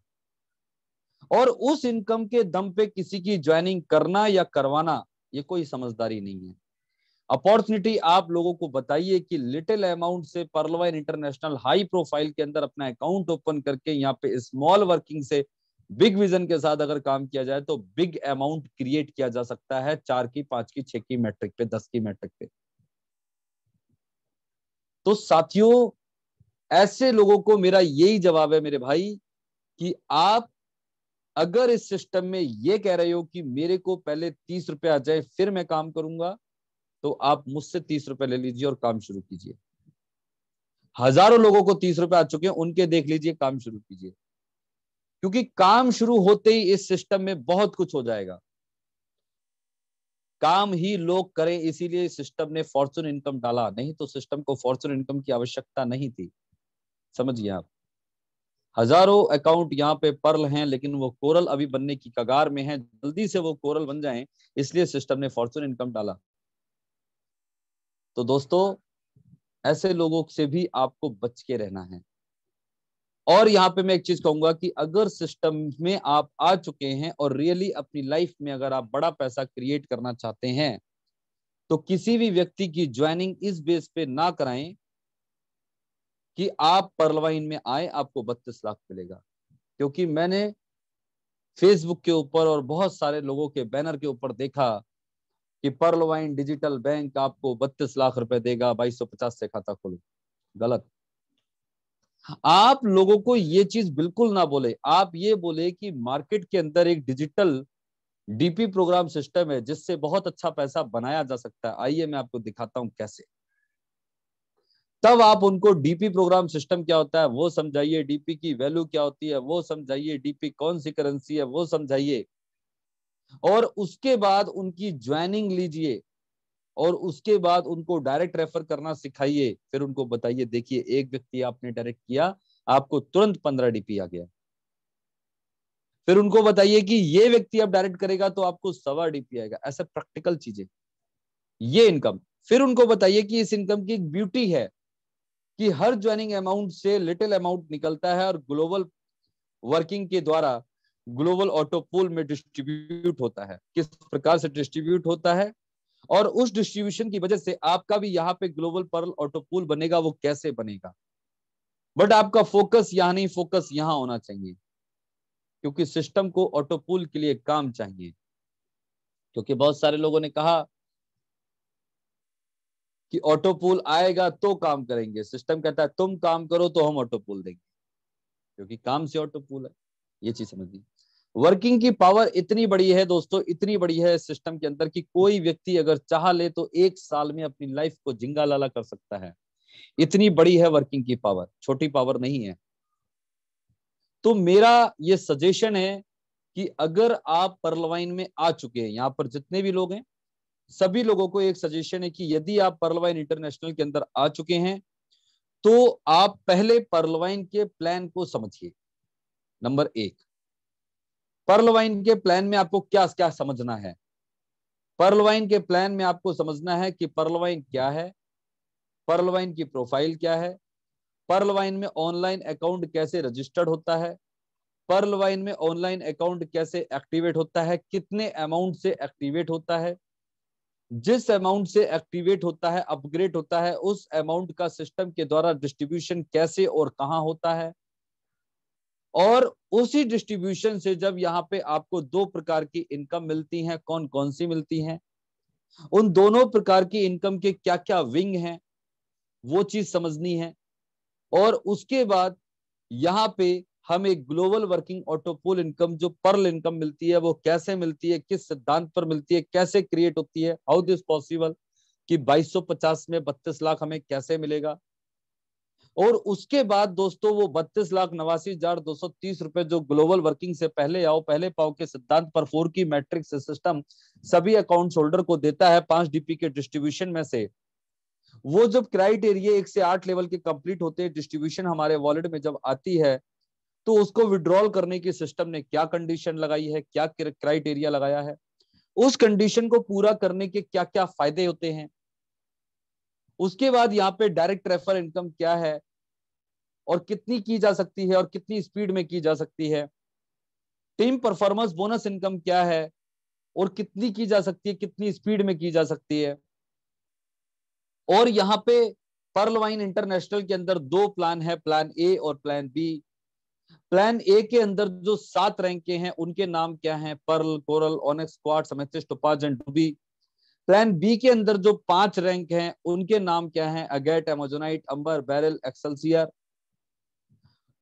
और उस इनकम के दम पे किसी की ज्वाइनिंग करना या करवाना ये कोई समझदारी नहीं है अपॉर्चुनिटी आप लोगों को बताइए कि लिटिल अमाउंट से परलवाइन इंटरनेशनल हाई प्रोफाइल के अंदर अपना अकाउंट ओपन करके यहाँ पे स्मॉल वर्किंग से बिग विजन के साथ अगर काम किया जाए तो बिग अमाउंट क्रिएट किया जा सकता है चार की पांच की छह की मैट्रिक पे दस की मैट्रिक पे तो साथियों ऐसे लोगों को मेरा यही जवाब है मेरे भाई कि आप अगर इस सिस्टम में ये कह रहे हो कि मेरे को पहले तीस रुपए आ जाए फिर मैं काम करूंगा तो आप मुझसे तीस रुपए ले लीजिए और काम शुरू कीजिए हजारों लोगों को तीस रुपए आ चुके हैं उनके देख लीजिए काम शुरू कीजिए क्योंकि काम शुरू होते ही इस सिस्टम में बहुत कुछ हो जाएगा काम ही लोग करें इसीलिए सिस्टम ने फॉर्चून इनकम डाला नहीं तो सिस्टम को फॉर्चून इनकम की आवश्यकता नहीं थी समझिए आप हजारों अकाउंट यहाँ पे पर्ल हैं लेकिन वो कोरल अभी बनने की कगार में है जल्दी से वो कोरल बन जाए इसलिए सिस्टम ने फॉर्चून इनकम डाला तो दोस्तों ऐसे लोगों से भी आपको बच के रहना है और यहाँ पे मैं एक चीज कहूंगा कि अगर सिस्टम में आप आ चुके हैं और रियली अपनी लाइफ में अगर आप बड़ा पैसा क्रिएट करना चाहते हैं तो किसी भी व्यक्ति की ज्वाइनिंग इस बेस पे ना कराएं कि आप परलवाइन में आए आपको बत्तीस लाख मिलेगा क्योंकि मैंने फेसबुक के ऊपर और बहुत सारे लोगों के बैनर के ऊपर देखा कि पर्ल वाइन डिजिटल बैंक आपको बत्तीस लाख रुपए देगा बाईस सौ पचास से खाता खोलो गलत आप लोगों को ये चीज बिल्कुल ना बोले आप ये बोले कि मार्केट के अंदर एक डिजिटल डीपी प्रोग्राम सिस्टम है जिससे बहुत अच्छा पैसा बनाया जा सकता है आइए मैं आपको दिखाता हूं कैसे तब आप उनको डीपी प्रोग्राम सिस्टम क्या होता है वो समझाइए डीपी की वैल्यू क्या होती है वो समझाइए डीपी कौन सी करेंसी है वो समझाइए और उसके बाद उनकी ज्वाइनिंग लीजिए और उसके बाद उनको डायरेक्ट रेफर करना सिखाइए फिर उनको बताइए देखिए एक व्यक्ति आपने डायरेक्ट किया आपको तुरंत पंद्रह डीपी आ गया फिर उनको बताइए कि ये व्यक्ति आप डायरेक्ट करेगा तो आपको सवा डीपी आएगा ऐसा प्रैक्टिकल चीजें ये इनकम फिर उनको बताइए कि इस इनकम की एक ब्यूटी है कि हर ज्वाइनिंग अमाउंट से लिटिल अमाउंट निकलता है और ग्लोबल वर्किंग के द्वारा ग्लोबल ऑटोपोल में डिस्ट्रीब्यूट होता है किस प्रकार से डिस्ट्रीब्यूट होता है और उस डिस्ट्रीब्यूशन की वजह से आपका भी यहाँ पे ग्लोबल पर्ल ऑटोपोल बनेगा वो कैसे बनेगा बट आपका फोकस यहाँ नहीं फोकस यहाँ होना चाहिए क्योंकि सिस्टम को ऑटोपोल के लिए काम चाहिए क्योंकि बहुत सारे लोगों ने कहा कि ऑटोपोल आएगा तो काम करेंगे सिस्टम कहता है तुम काम करो तो हम ऑटोपोल देंगे क्योंकि काम से ऑटोपोल है ये चीज समझिए वर्किंग की पावर इतनी बड़ी है दोस्तों इतनी बड़ी है सिस्टम के अंदर कि कोई व्यक्ति अगर चाह ले तो एक साल में अपनी लाइफ को जिंगा लाला कर सकता है इतनी बड़ी है वर्किंग की पावर छोटी पावर नहीं है तो मेरा ये सजेशन है कि अगर आप परलवाइन में आ चुके हैं यहां पर जितने भी लोग हैं सभी लोगों को एक सजेशन है कि यदि आप परलवाइन इंटरनेशनल के अंदर आ चुके हैं तो आप पहले परलवाइन के प्लान को समझिए नंबर एक पर्लवाइन के प्लान में आपको क्या क्या समझना है पर्लवाइन के प्लान में आपको समझना है कि पर्लवाइन क्या है पर्लवाइन की प्रोफाइल क्या है पर्लवाइन में ऑनलाइन अकाउंट कैसे रजिस्टर्ड होता है पर्लवाइन में ऑनलाइन अकाउंट कैसे एक्टिवेट होता है कितने अमाउंट से एक्टिवेट होता है जिस अमाउंट से एक्टिवेट होता है अपग्रेड होता है उस अमाउंट का सिस्टम के द्वारा डिस्ट्रीब्यूशन कैसे और कहाँ होता है और उसी डिस्ट्रीब्यूशन से जब यहाँ पे आपको दो प्रकार की इनकम मिलती है कौन कौन सी मिलती है उन दोनों प्रकार की इनकम के क्या क्या विंग हैं वो चीज समझनी है और उसके बाद यहाँ पे हम एक ग्लोबल वर्किंग ऑटोपोल इनकम जो पर्ल इनकम मिलती है वो कैसे मिलती है किस सिद्धांत पर मिलती है कैसे क्रिएट होती है हाउ दिस पॉसिबल कि 2250 में 32 लाख हमें कैसे मिलेगा और उसके बाद दोस्तों वो बत्तीस लाख नवासी हजार दो सौ तीस रुपए जो ग्लोबल वर्किंग से पहले आओ पहले पाओ के सिद्धांत पर फोर की मैट्रिक सिस्टम सभी अकाउंट होल्डर को देता है पांच डीपी के डिस्ट्रीब्यूशन में से वो जब क्राइटेरिया एक से आठ लेवल के कंप्लीट होते हैं डिस्ट्रीब्यूशन हमारे वॉलेट में जब आती है तो उसको विड्रॉल करने की सिस्टम ने क्या कंडीशन लगाई है क्या क्राइटेरिया लगाया है उस कंडीशन को पूरा करने के क्या क्या फायदे होते हैं उसके बाद यहाँ पे डायरेक्ट रेफर इनकम क्या है और कितनी की जा सकती है और कितनी स्पीड में की जा सकती है टीम परफॉर्मेंस बोनस इनकम क्या है और कितनी की जा सकती है कितनी स्पीड में की जा सकती है और यहाँ पे पर्ल वाइन इंटरनेशनल के अंदर दो प्लान है प्लान ए और प्लान बी प्लान ए के अंदर जो सात रैंक के हैं उनके नाम क्या हैं pearl coral onyx quartz amethyst topaz and डुबी प्लान बी के अंदर जो पांच रैंक हैं उनके नाम क्या हैं अगेट एमोजोनाइट अंबर बैरल एक्सलसियर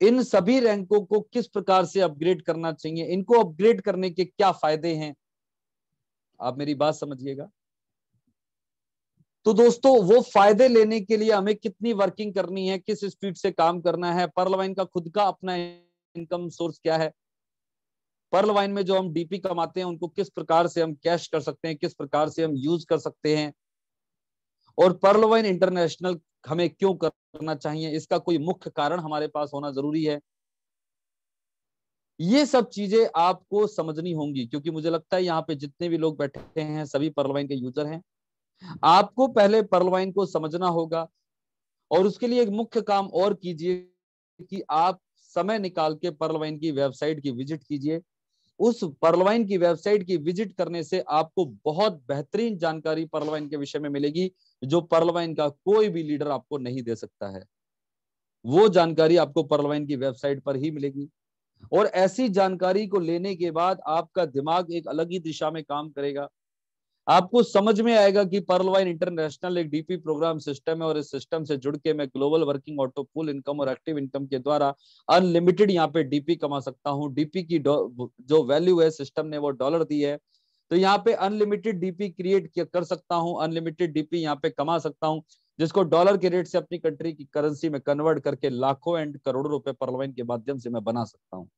इन सभी रैंकों को किस प्रकार से अपग्रेड करना चाहिए इनको अपग्रेड करने के क्या फायदे हैं आप मेरी बात समझिएगा तो दोस्तों वो फायदे लेने के लिए हमें कितनी वर्किंग करनी है किस स्पीड से काम करना है पर्लवाइन का खुद का अपना इनकम सोर्स क्या है पर्ल वाइन में जो हम डीपी कमाते हैं उनको किस प्रकार से हम कैश कर सकते हैं किस प्रकार से हम यूज कर सकते हैं और पर्ल वाइन इंटरनेशनल हमें क्यों करना चाहिए इसका कोई मुख्य कारण हमारे पास होना जरूरी है ये सब चीजें आपको समझनी होंगी क्योंकि मुझे लगता है यहाँ पे जितने भी लोग बैठे हैं सभी पर्लवाइन के यूजर हैं आपको पहले पर्लवाइन को समझना होगा और उसके लिए एक मुख्य काम और कीजिए कि आप समय निकाल के पर्लवाइन की वेबसाइट की विजिट कीजिए उस परलवाइन की वेबसाइट की विजिट करने से आपको बहुत बेहतरीन जानकारी परलवाइन के विषय में मिलेगी जो परलवाइन का कोई भी लीडर आपको नहीं दे सकता है वो जानकारी आपको परलवाइन की वेबसाइट पर ही मिलेगी और ऐसी जानकारी को लेने के बाद आपका दिमाग एक अलग ही दिशा में काम करेगा आपको समझ में आएगा कि पर्लवाइन इंटरनेशनल एक डीपी प्रोग्राम सिस्टम है और इस सिस्टम से जुड़ के मैं global working auto full income और एक्टिव इनकम के द्वारा अनलिमिटेड यहाँ पे डीपी कमा सकता हूँ डीपी की जो वैल्यू है सिस्टम ने वो डॉलर दी है तो यहाँ पे अनलिमिटेड डीपी क्रिएट कर सकता हूँ अनलिमिटेड डीपी यहाँ पे कमा सकता हूँ जिसको डॉलर के रेट से अपनी कंट्री की करेंसी में कन्वर्ट करके लाखों एंड करोड़ों रुपए परलवाइन के माध्यम से मैं बना सकता हूँ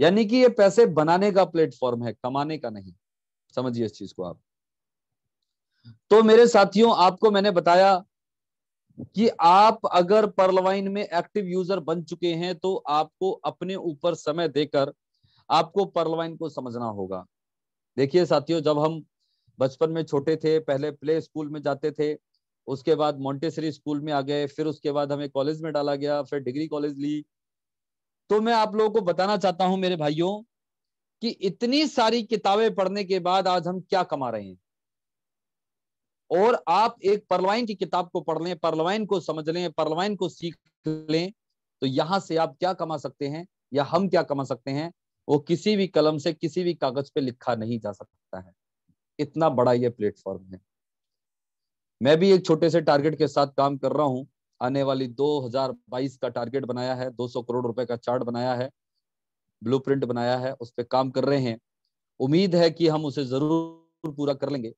यानी कि ये पैसे बनाने का प्लेटफॉर्म है कमाने का नहीं समझिए इस चीज को आप तो मेरे साथियों आपको मैंने बताया कि आप अगर परलवाइन में एक्टिव यूजर बन चुके हैं तो आपको अपने ऊपर समय देकर आपको परलवाइन को समझना होगा देखिए साथियों जब हम बचपन में छोटे थे पहले प्ले स्कूल में जाते थे उसके बाद मोन्टेसरी स्कूल में आ गए फिर उसके बाद हमें कॉलेज में डाला गया फिर डिग्री कॉलेज ली तो मैं आप लोगों को बताना चाहता हूं मेरे भाइयों कि इतनी सारी किताबें पढ़ने के बाद आज हम क्या कमा रहे हैं और आप एक परलवाइन की किताब को पढ़ लें परलवाइन को समझ लें परलवाइन को सीख लें तो यहां से आप क्या कमा सकते हैं या हम क्या कमा सकते हैं वो किसी भी कलम से किसी भी कागज पे लिखा नहीं जा सकता है इतना बड़ा ये प्लेटफॉर्म है मैं भी एक छोटे से टारगेट के साथ काम कर रहा हूं आने वाली 2022 का टारगेट बनाया है 200 करोड़ रुपए का चार्ट बनाया है ब्लूप्रिंट बनाया है उस पर काम कर रहे हैं उम्मीद है कि हम उसे जरूर पूरा कर लेंगे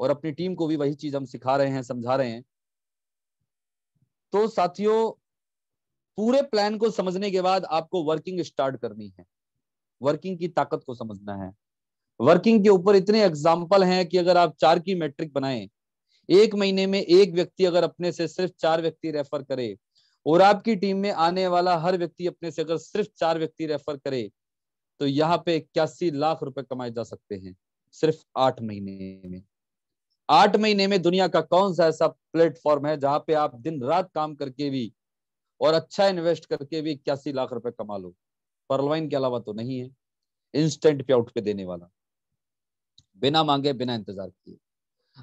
और अपनी टीम को भी वही चीज हम सिखा रहे हैं समझा रहे हैं तो साथियों पूरे प्लान को समझने के बाद आपको वर्किंग स्टार्ट करनी है वर्किंग की ताकत को समझना है वर्किंग के ऊपर इतने एग्जाम्पल हैं कि अगर आप चार की मैट्रिक बनाएं एक महीने में एक व्यक्ति अगर अपने से सिर्फ चार व्यक्ति रेफर करे और आपकी टीम में आने वाला हर व्यक्ति अपने से अगर सिर्फ चार व्यक्ति रेफर करे तो यहाँ पे इक्यासी लाख रुपए कमाए जा सकते हैं सिर्फ आठ महीने में आठ महीने में दुनिया का कौन सा ऐसा प्लेटफॉर्म है जहां पे आप दिन रात काम करके भी और अच्छा इन्वेस्ट करके भी इक्यासी लाख रुपए कमा लो परलवाइन के अलावा तो नहीं है इंस्टेंट पे आउट पे देने वाला बिना मांगे बिना इंतजार किए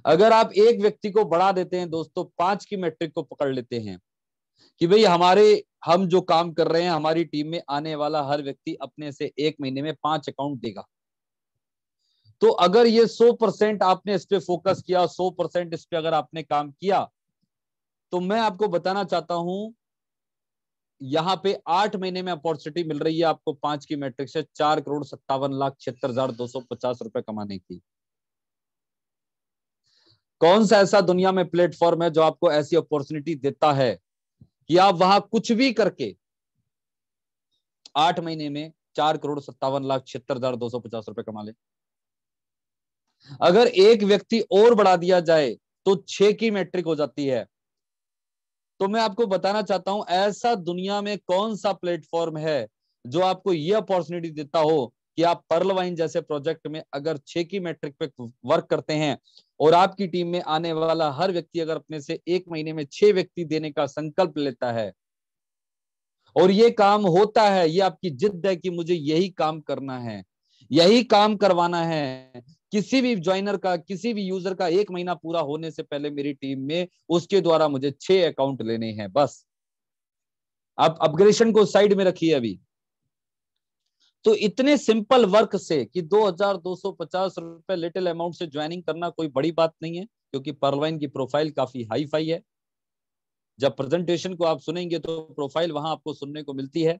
अगर आप एक व्यक्ति को बढ़ा देते हैं दोस्तों पांच की मैट्रिक को पकड़ लेते हैं कि भाई हमारे हम जो काम कर रहे हैं हमारी टीम में आने वाला हर व्यक्ति अपने से एक महीने में पांच अकाउंट देगा तो अगर ये सौ परसेंट आपने इस पे फोकस किया सौ परसेंट इस पे अगर आपने काम किया तो मैं आपको बताना चाहता हूं यहां पे आठ महीने में अपॉर्चुनिटी मिल रही है आपको पांच की मैट्रिक से चार करोड़ सत्तावन लाख छिहत्तर हजार दो सौ पचास रुपए कमाने की कौन सा ऐसा दुनिया में प्लेटफॉर्म है जो आपको ऐसी अपॉर्चुनिटी देता है कि आप वहां कुछ भी करके आठ महीने में चार करोड़ सत्तावन लाख छिहत्तर हजार दो सौ पचास रुपए कमा ले अगर एक व्यक्ति और बढ़ा दिया जाए तो छह की मैट्रिक हो जाती है तो मैं आपको बताना चाहता हूं ऐसा दुनिया में कौन सा प्लेटफॉर्म है जो आपको यह अपॉर्चुनिटी देता हो कि आप पर्ल वाइन जैसे प्रोजेक्ट में अगर छह की मैट्रिक पे वर्क करते हैं और आपकी टीम में आने वाला हर व्यक्ति अगर अपने से एक महीने में छह व्यक्ति देने का संकल्प लेता है और ये काम होता है ये आपकी जिद है कि मुझे यही काम करना है यही काम करवाना है किसी भी ज्वाइनर का किसी भी यूजर का एक महीना पूरा होने से पहले मेरी टीम में उसके द्वारा मुझे छह अकाउंट लेने हैं बस आप अपग्रेशन को साइड में रखिए अभी तो इतने सिंपल वर्क से कि 2250 रुपए लिटिल अमाउंट से ज्वाइनिंग करना कोई बड़ी बात नहीं है क्योंकि परवाइन की प्रोफाइल काफी हाई फाई है जब प्रेजेंटेशन को आप सुनेंगे तो प्रोफाइल वहां आपको सुनने को मिलती है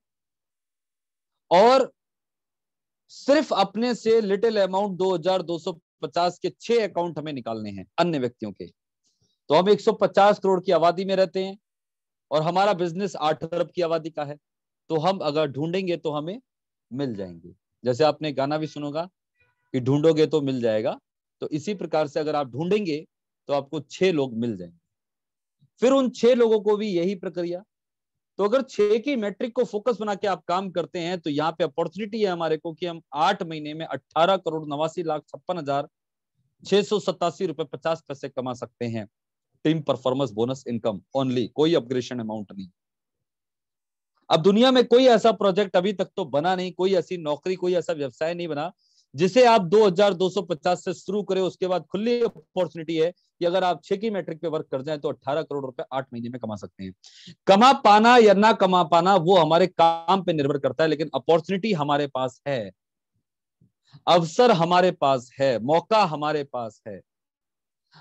और सिर्फ अपने से लिटिल अमाउंट 2250 के छह अकाउंट हमें निकालने हैं अन्य व्यक्तियों के तो हम 150 करोड़ की आबादी में रहते हैं और हमारा बिजनेस आठ अरब की आबादी का है तो हम अगर ढूंढेंगे तो हमें मिल जाएंगे जैसे आपने गाना भी सुनोगा कि ढूंढोगे तो मिल जाएगा तो इसी प्रकार से अगर आप ढूंढेंगे तो आपको छह लोग मिल जाएंगे फिर उन छह लोगों को भी यही प्रक्रिया तो अगर छह की मैट्रिक को फोकस बना के आप काम करते हैं तो यहाँ पे अपॉर्चुनिटी है हमारे को कि हम आठ महीने में अट्ठारह करोड़ नवासी लाख छप्पन हजार छह सौ सतासी रुपए पचास पैसे कमा सकते हैं team performance bonus income only कोई अपग्रेशन अमाउंट नहीं अब दुनिया में कोई ऐसा प्रोजेक्ट अभी तक तो बना नहीं कोई ऐसी नौकरी कोई ऐसा व्यवसाय नहीं बना जिसे आप 2250 से शुरू करें उसके बाद खुली अपॉर्चुनिटी है कि अगर आप छह की मैट्रिक पे वर्क कर जाए तो 18 करोड़ रुपए आठ महीने में कमा सकते हैं कमा पाना या ना कमा पाना वो हमारे काम पे निर्भर करता है लेकिन अपॉर्चुनिटी हमारे पास है अवसर हमारे पास है मौका हमारे पास है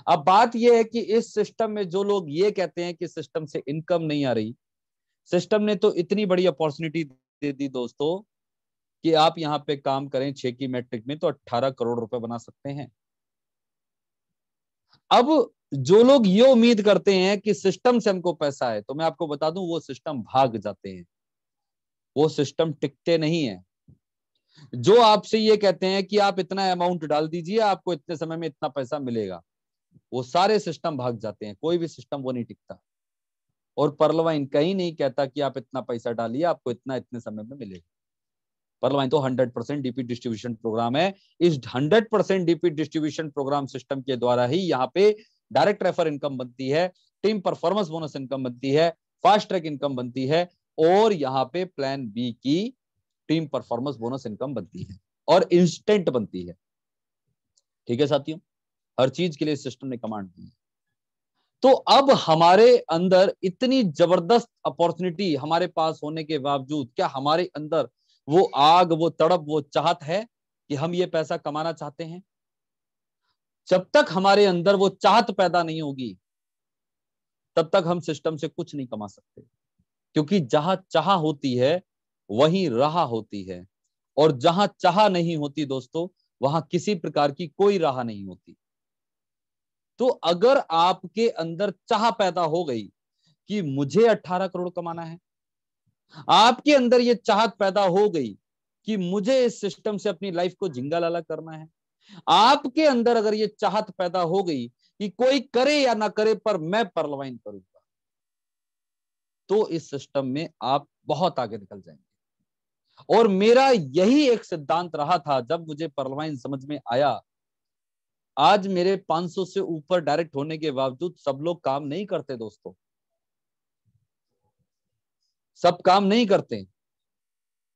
अब बात यह है कि इस सिस्टम में जो लोग ये कहते हैं कि सिस्टम से इनकम नहीं आ रही सिस्टम ने तो इतनी बड़ी अपॉर्चुनिटी दे दी दोस्तों कि आप यहाँ पे काम करें छह की मैट्रिक में तो 18 करोड़ रुपए बना सकते हैं अब जो लोग ये उम्मीद करते हैं कि सिस्टम से हमको पैसा है तो मैं आपको बता दूं वो सिस्टम भाग जाते हैं वो सिस्टम टिकते नहीं है जो आपसे ये कहते हैं कि आप इतना अमाउंट डाल दीजिए आपको इतने समय में इतना पैसा मिलेगा वो सारे सिस्टम भाग जाते हैं कोई भी सिस्टम वो नहीं टिकता और परलवाइन कहीं नहीं कहता कि आप इतना पैसा डालिए आपको इतना इतने समय में मिलेगा परलवाइन तो 100 परसेंट डीपी डिस्ट्रीब्यूशन प्रोग्राम है इस 100 percent DP distribution program system के द्वारा ही यहाँ पे डायरेक्ट रेफर इनकम बनती है टीम परफॉर्मेंस बोनस इनकम बनती है फास्ट ट्रैक इनकम बनती है और यहाँ पे प्लान बी की टीम परफॉर्मेंस बोनस इनकम बनती है और इंस्टेंट बनती है ठीक है साथियों हर चीज के लिए सिस्टम ने कमांड दी है तो अब हमारे अंदर इतनी जबरदस्त अपॉर्चुनिटी हमारे पास होने के बावजूद क्या हमारे अंदर वो आग वो तड़प वो चाहत है कि हम ये पैसा कमाना चाहते हैं जब तक हमारे अंदर वो चाहत पैदा नहीं होगी तब तक हम सिस्टम से कुछ नहीं कमा सकते क्योंकि जहां चाह होती है वहीं राह होती है और जहां चाह नहीं होती दोस्तों वहां किसी प्रकार की कोई राह नहीं होती तो अगर आपके अंदर चाह पैदा हो गई कि मुझे 18 करोड़ कमाना है आपके अंदर ये चाहत पैदा हो गई कि मुझे इस सिस्टम से अपनी लाइफ को झिंगा लाला करना है आपके अंदर अगर ये चाहत पैदा हो गई कि कोई करे या ना करे पर मैं परलवाइन करूंगा तो इस सिस्टम में आप बहुत आगे निकल जाएंगे और मेरा यही एक सिद्धांत रहा था जब मुझे परलवाइन समझ में आया आज मेरे 500 से ऊपर डायरेक्ट होने के बावजूद सब लोग काम नहीं करते दोस्तों सब काम नहीं करते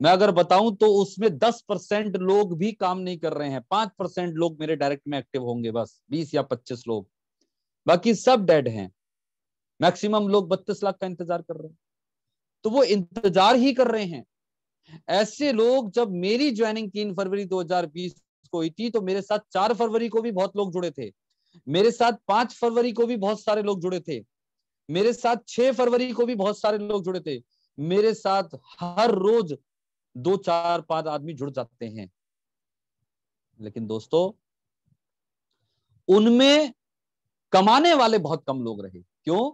मैं अगर बताऊं तो उसमें 10 परसेंट लोग भी काम नहीं कर रहे हैं पांच परसेंट लोग मेरे डायरेक्ट में एक्टिव होंगे बस 20 या 25 लोग बाकी सब डेड हैं मैक्सिमम लोग बत्तीस लाख का इंतजार कर रहे हैं तो वो इंतजार ही कर रहे हैं ऐसे लोग जब मेरी ज्वाइनिंग तीन फरवरी 2020 को हुई थी तो मेरे साथ चार फरवरी को भी बहुत लोग जुड़े थे मेरे साथ पांच फरवरी को भी बहुत सारे लोग जुड़े थे मेरे साथ छह फरवरी को भी बहुत सारे लोग जुड़े थे मेरे साथ हर रोज दो चार पांच आदमी जुड़ जाते हैं लेकिन दोस्तों उनमें कमाने वाले बहुत कम लोग रहे क्यों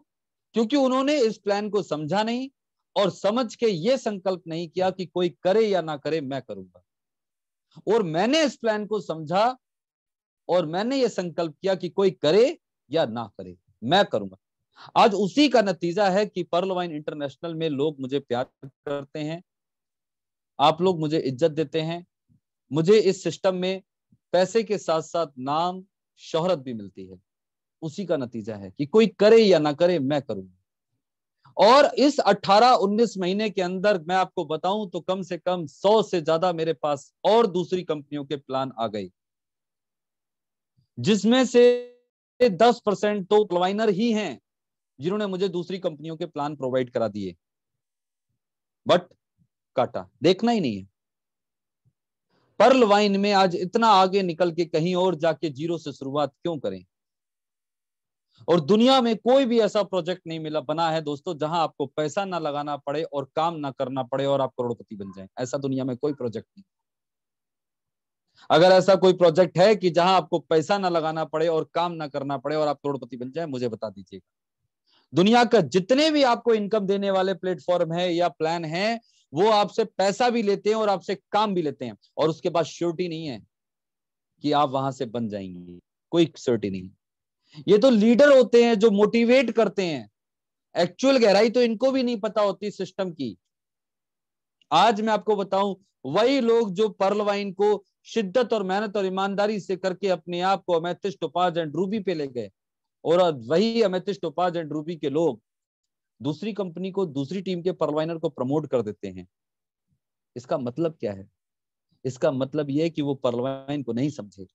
क्योंकि उन्होंने इस प्लान को समझा नहीं और समझ के ये संकल्प नहीं किया कि कोई करे या ना करे मैं करूंगा और मैंने इस प्लान को समझा और मैंने ये संकल्प किया कि कोई करे या ना करे मैं करूंगा आज उसी का नतीजा है कि पर्ल वाइन इंटरनेशनल में लोग मुझे प्यार करते हैं आप लोग मुझे इज्जत देते हैं मुझे इस सिस्टम में पैसे के साथ साथ नाम शोहरत भी मिलती है उसी का नतीजा है कि कोई करे या ना करे मैं करूंगा और इस 18-19 महीने के अंदर मैं आपको बताऊं तो कम से कम 100 से ज्यादा मेरे पास और दूसरी कंपनियों के प्लान आ गए जिसमें से 10 परसेंट तो प्लाइनर ही हैं जिन्होंने मुझे दूसरी कंपनियों के प्लान प्रोवाइड करा दिए बट काटा देखना ही नहीं है पर्ल वाइन में आज इतना आगे निकल के कहीं और जाके जीरो से शुरुआत क्यों करें और दुनिया में कोई भी ऐसा प्रोजेक्ट नहीं मिला बना है दोस्तों जहां आपको पैसा ना लगाना पड़े और काम ना करना पड़े और आप करोड़पति बन जाए ऐसा दुनिया में कोई प्रोजेक्ट नहीं अगर ऐसा कोई प्रोजेक्ट है कि जहां आपको पैसा ना लगाना पड़े और काम ना करना पड़े और आप करोड़पति बन जाए मुझे बता दीजिएगा दुनिया का जितने भी आपको इनकम देने वाले प्लेटफॉर्म है या प्लान है वो आपसे पैसा भी लेते हैं और आपसे काम भी लेते हैं और उसके बाद श्योरिटी नहीं है कि आप वहां से बन जाएंगे कोई श्योरिटी नहीं ये तो लीडर होते हैं जो मोटिवेट करते हैं एक्चुअल गहराई तो इनको भी नहीं पता होती सिस्टम की आज मैं आपको बताऊं वही लोग जो पर्ल वाइन को शिद्दत और मेहनत और ईमानदारी से करके अपने आप को अमेथिस्ट उपाज एंड रूबी पे ले गए और वही अमेथिस्ट उपाज एंड रूबी के लोग दूसरी कंपनी को दूसरी टीम के परवाइनर को प्रमोट कर देते हैं इसका मतलब क्या है इसका मतलब यह है कि वो परवाइन को नहीं समझे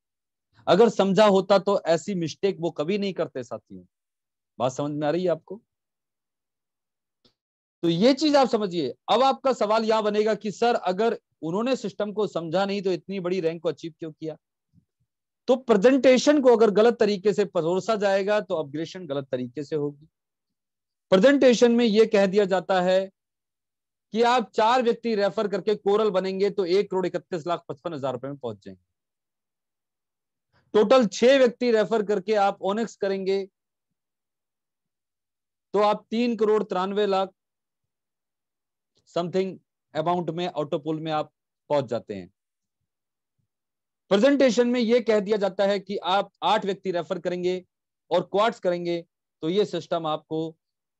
अगर समझा होता तो ऐसी मिस्टेक वो कभी नहीं करते साथियों बात समझ में आ रही है आपको तो ये चीज आप समझिए अब आपका सवाल यह बनेगा कि सर अगर उन्होंने सिस्टम को समझा नहीं तो इतनी बड़ी रैंक को अचीव क्यों किया तो प्रेजेंटेशन को अगर गलत तरीके से परोसा जाएगा तो अपग्रेशन गलत तरीके से होगी प्रेजेंटेशन में यह कह दिया जाता है कि आप चार व्यक्ति रेफर करके कोरल बनेंगे तो एक करोड़ इकतीस लाख पचपन हजार रुपए में पहुंच जाएंगे टोटल छह व्यक्ति रेफर करके आप ओनेक्स करेंगे तो आप तीन करोड़ तिरानवे लाख समथिंग अमाउंट में ऑटोपुल में आप पहुंच जाते हैं प्रेजेंटेशन में यह कह दिया जाता है कि आप आठ व्यक्ति रेफर करेंगे और क्वार्ट्स करेंगे तो ये सिस्टम आपको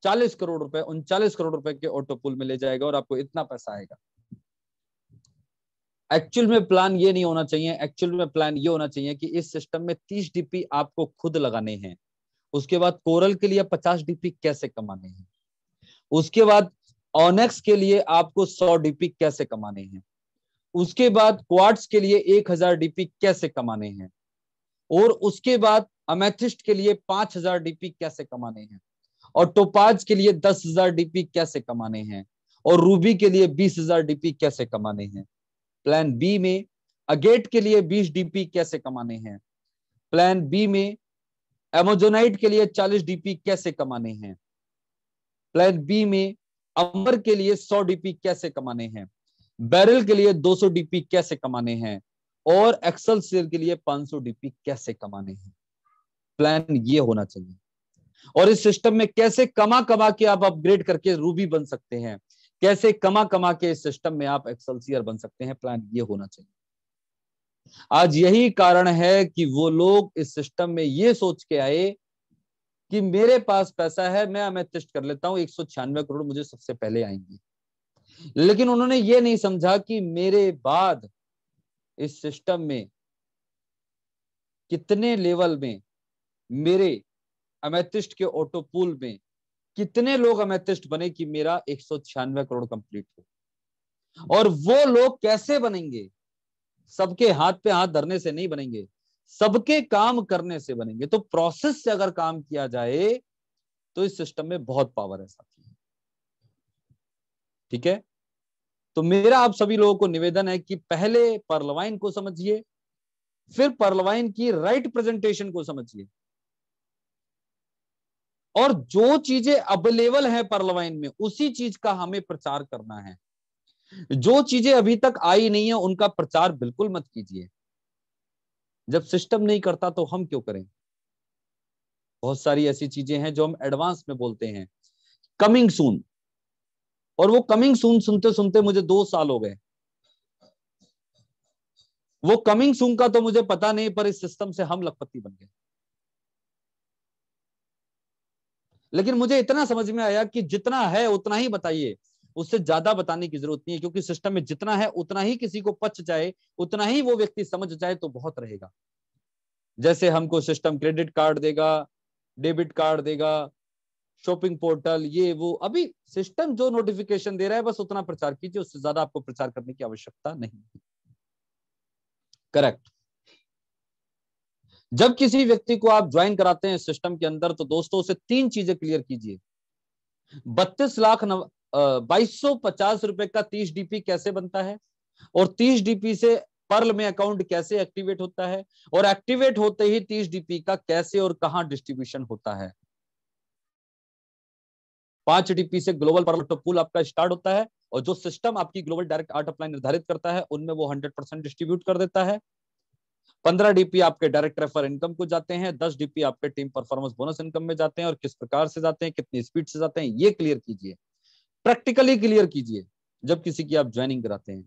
40 करोड़ रुपए उनचालीस करोड़ रुपए के ऑटो पुल में ले जाएगा और आपको इतना पैसा आएगा एक्चुअल में प्लान ये नहीं होना चाहिए एक्चुअल में प्लान ये होना चाहिए कि इस सिस्टम में तीस डीपी आपको खुद लगाने हैं उसके बाद कोरल के लिए पचास डीपी कैसे कमाने हैं उसके बाद ऑनेक्स के लिए आपको सौ डीपी कैसे कमाने हैं उसके बाद क्वार्ट्स के लिए एक हजार डीपी कैसे कमाने हैं और उसके बाद अमेथिस्ट के लिए पांच हजार डीपी कैसे कमाने हैं और टोपाज के लिए दस हजार डीपी कैसे कमाने हैं और रूबी के लिए बीस हजार डीपी कैसे कमाने हैं प्लान बी में अगेट के लिए 20 डीपी कैसे कमाने हैं प्लान बी में एमोजोनाइट के लिए 40 डीपी कैसे कमाने हैं प्लान बी में अमर के लिए 100 डीपी कैसे कमाने हैं बैरल के लिए 200 डीपी कैसे कमाने हैं और एक्सल सेल के लिए 500 डीपी कैसे कमाने हैं प्लान ये होना चाहिए और इस सिस्टम में कैसे कमा कमा के आप अपग्रेड करके रूबी बन सकते हैं कैसे कमा कमा के सिस्टम में आप एक्सलसियर बन सकते हैं प्लान ये होना चाहिए आज यही कारण है कि वो लोग इस सिस्टम में ये सोच के आए कि मेरे पास पैसा है मैं अमेथिस्ट कर लेता हूं एक करोड़ मुझे सबसे पहले आएंगे लेकिन उन्होंने ये नहीं समझा कि मेरे बाद इस सिस्टम में कितने लेवल में मेरे अमेथिस्ट के ऑटोपूल में कितने लोग अमेथिस्ट बने कि मेरा एक करोड़ कंप्लीट हो और वो लोग कैसे बनेंगे सबके हाथ पे हाथ धरने से नहीं बनेंगे सबके काम करने से बनेंगे तो प्रोसेस से अगर काम किया जाए तो इस सिस्टम में बहुत पावर है साथी ठीक है तो मेरा आप सभी लोगों को निवेदन है कि पहले परलवाइन को समझिए फिर परलवाइन की राइट प्रेजेंटेशन को समझिए और जो चीजें अवेलेबल है परलवाइन में उसी चीज का हमें प्रचार करना है जो चीजें अभी तक आई नहीं है उनका प्रचार बिल्कुल मत कीजिए जब सिस्टम नहीं करता तो हम क्यों करें बहुत सारी ऐसी चीजें हैं जो हम एडवांस में बोलते हैं कमिंग सून और वो कमिंग सून सुनते सुनते मुझे दो साल हो गए वो कमिंग सून का तो मुझे पता नहीं पर इस सिस्टम से हम लखपति बन गए लेकिन मुझे इतना समझ में आया कि जितना है उतना ही बताइए उससे ज्यादा बताने की जरूरत नहीं है क्योंकि सिस्टम में जितना है उतना ही किसी को पच जाए उतना ही वो व्यक्ति समझ जाए तो बहुत रहेगा जैसे हमको सिस्टम क्रेडिट कार्ड देगा डेबिट कार्ड देगा शॉपिंग पोर्टल ये वो अभी सिस्टम जो नोटिफिकेशन दे रहा है बस उतना प्रचार कीजिए उससे ज्यादा आपको प्रचार करने की आवश्यकता नहीं करेक्ट जब किसी व्यक्ति को आप ज्वाइन कराते हैं सिस्टम के अंदर तो दोस्तों उसे तीन चीजें क्लियर कीजिए बत्तीस लाख बाईस सौ पचास रुपए का तीस डीपी कैसे बनता है और तीस डीपी से पर्ल में अकाउंट कैसे एक्टिवेट होता है और एक्टिवेट होते ही तीस डीपी का कैसे और कहां डिस्ट्रीब्यूशन होता है पांच डीपी से ग्लोबल पर्ल पूल आपका स्टार्ट होता है और जो सिस्टम आपकी ग्लोबल डायरेक्ट आर्ट अपलाइन निर्धारित करता है उनमें वो हंड्रेड परसेंट डिस्ट्रीब्यूट कर देता है पंद्रह डीपी आपके डायरेक्ट रेफर इनकम को जाते हैं दस डीपी आपके टीम परफॉर्मेंस बोनस इनकम में जाते हैं और किस प्रकार से जाते हैं कितनी स्पीड से जाते हैं ये क्लियर कीजिए प्रैक्टिकली क्लियर कीजिए जब किसी की आप ज्वाइनिंग कराते हैं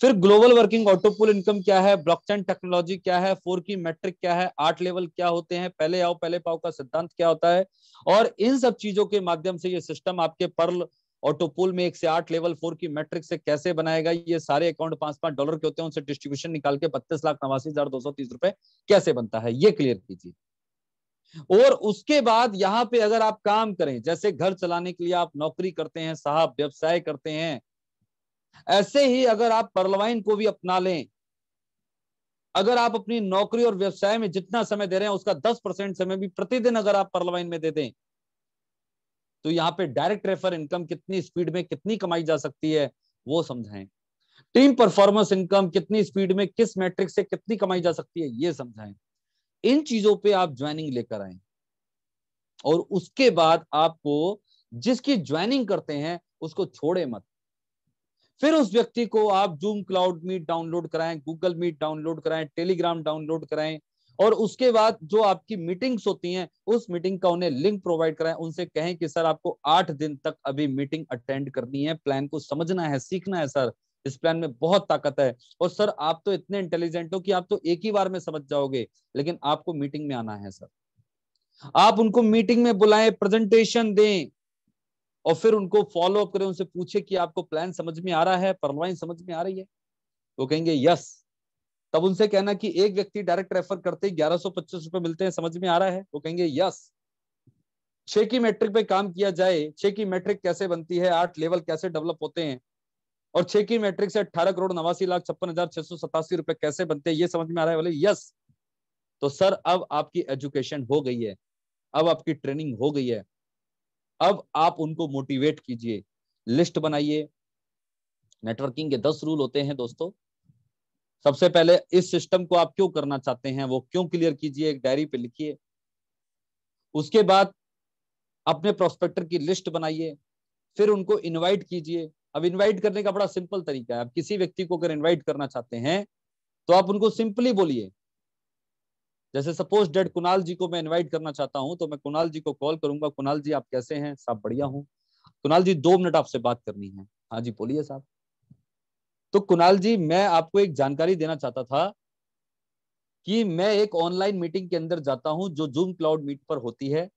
फिर ग्लोबल वर्किंग ऑटोपुल इनकम क्या है ब्लॉकचेन टेक्नोलॉजी क्या है फोर की मैट्रिक क्या है आठ लेवल क्या होते हैं पहले आओ पहले पाओ का सिद्धांत क्या होता है और इन सब चीजों के माध्यम से ये सिस्टम आपके पर्ल ऑटोपूल में एक से आठ लेवल फोर की मैट्रिक से कैसे बनाएगा ये सारे अकाउंट पांच पांच डॉलर के होते हैं उनसे डिस्ट्रीब्यूशन निकाल के बत्तीस लाख नवासी हजार दो सौ तीस रुपए कैसे बनता है ये क्लियर कीजिए और उसके बाद यहाँ पे अगर आप काम करें जैसे घर चलाने के लिए आप नौकरी करते हैं साहब व्यवसाय करते हैं ऐसे ही अगर आप परलवाइन को भी अपना लें अगर आप अपनी नौकरी और व्यवसाय में जितना समय दे रहे हैं उसका दस परसेंट समय भी प्रतिदिन अगर आप परलवाइन में दे दें तो यहाँ पे डायरेक्ट रेफर इनकम कितनी स्पीड में कितनी कमाई जा सकती है वो समझाएं टीम परफॉर्मेंस इनकम कितनी स्पीड में किस मैट्रिक से कितनी कमाई जा सकती है ये समझाएं इन चीजों पे आप ज्वाइनिंग लेकर आए और उसके बाद आपको जिसकी ज्वाइनिंग करते हैं उसको छोड़े मत फिर उस व्यक्ति को आप जूम क्लाउड मीट डाउनलोड कराएं गूगल मीट डाउनलोड कराएं टेलीग्राम डाउनलोड कराएं और उसके बाद जो आपकी मीटिंग्स होती हैं उस मीटिंग का उन्हें लिंक प्रोवाइड कराएं उनसे कहें कि सर आपको आठ दिन तक अभी मीटिंग अटेंड करनी है प्लान को समझना है सीखना है सर इस प्लान में बहुत ताकत है और सर आप तो इतने इंटेलिजेंट हो कि आप तो एक ही बार में समझ जाओगे लेकिन आपको मीटिंग में आना है सर आप उनको मीटिंग में बुलाएं प्रेजेंटेशन दें और फिर उनको फॉलो अप करें उनसे पूछे कि आपको प्लान समझ में आ रहा है परवाइन समझ में आ रही है वो कहेंगे यस तब उनसे कहना कि एक व्यक्ति डायरेक्ट रेफर करते ही ग्यारह रुपए मिलते हैं समझ में आ रहा है वो कहेंगे यस छे की मैट्रिक पे काम किया जाए छे की मैट्रिक कैसे बनती है आठ लेवल कैसे डेवलप होते हैं और छे की मैट्रिक से अठारह करोड़ नवासी लाख छप्पन हजार छह सौ सतासी रुपए कैसे बनते हैं ये समझ में आ रहा है बोले यस तो सर अब आपकी एजुकेशन हो गई है अब आपकी ट्रेनिंग हो गई है अब आप उनको मोटिवेट कीजिए लिस्ट बनाइए नेटवर्किंग के दस रूल होते हैं दोस्तों सबसे पहले इस सिस्टम को आप क्यों करना चाहते हैं वो क्यों क्लियर कीजिए एक डायरी पे लिखिए उसके बाद अपने प्रोस्पेक्टर की लिस्ट बनाइए फिर उनको इनवाइट कीजिए अब इनवाइट करने का बड़ा सिंपल तरीका है आप किसी व्यक्ति को अगर इनवाइट करना चाहते हैं तो आप उनको सिंपली बोलिए जैसे सपोज डेड कुणाल जी को मैं इनवाइट करना चाहता हूं तो मैं कुणाल जी को कॉल करूंगा कुणाल जी आप कैसे हैं साहब बढ़िया हूँ कुणाल जी दो मिनट आपसे बात करनी है हाँ जी बोलिए साहब तो कुणाल जी मैं आपको एक जानकारी देना चाहता था कि मैं एक ऑनलाइन मीटिंग के अंदर जाता हूं जो जूम क्लाउड मीट पर होती है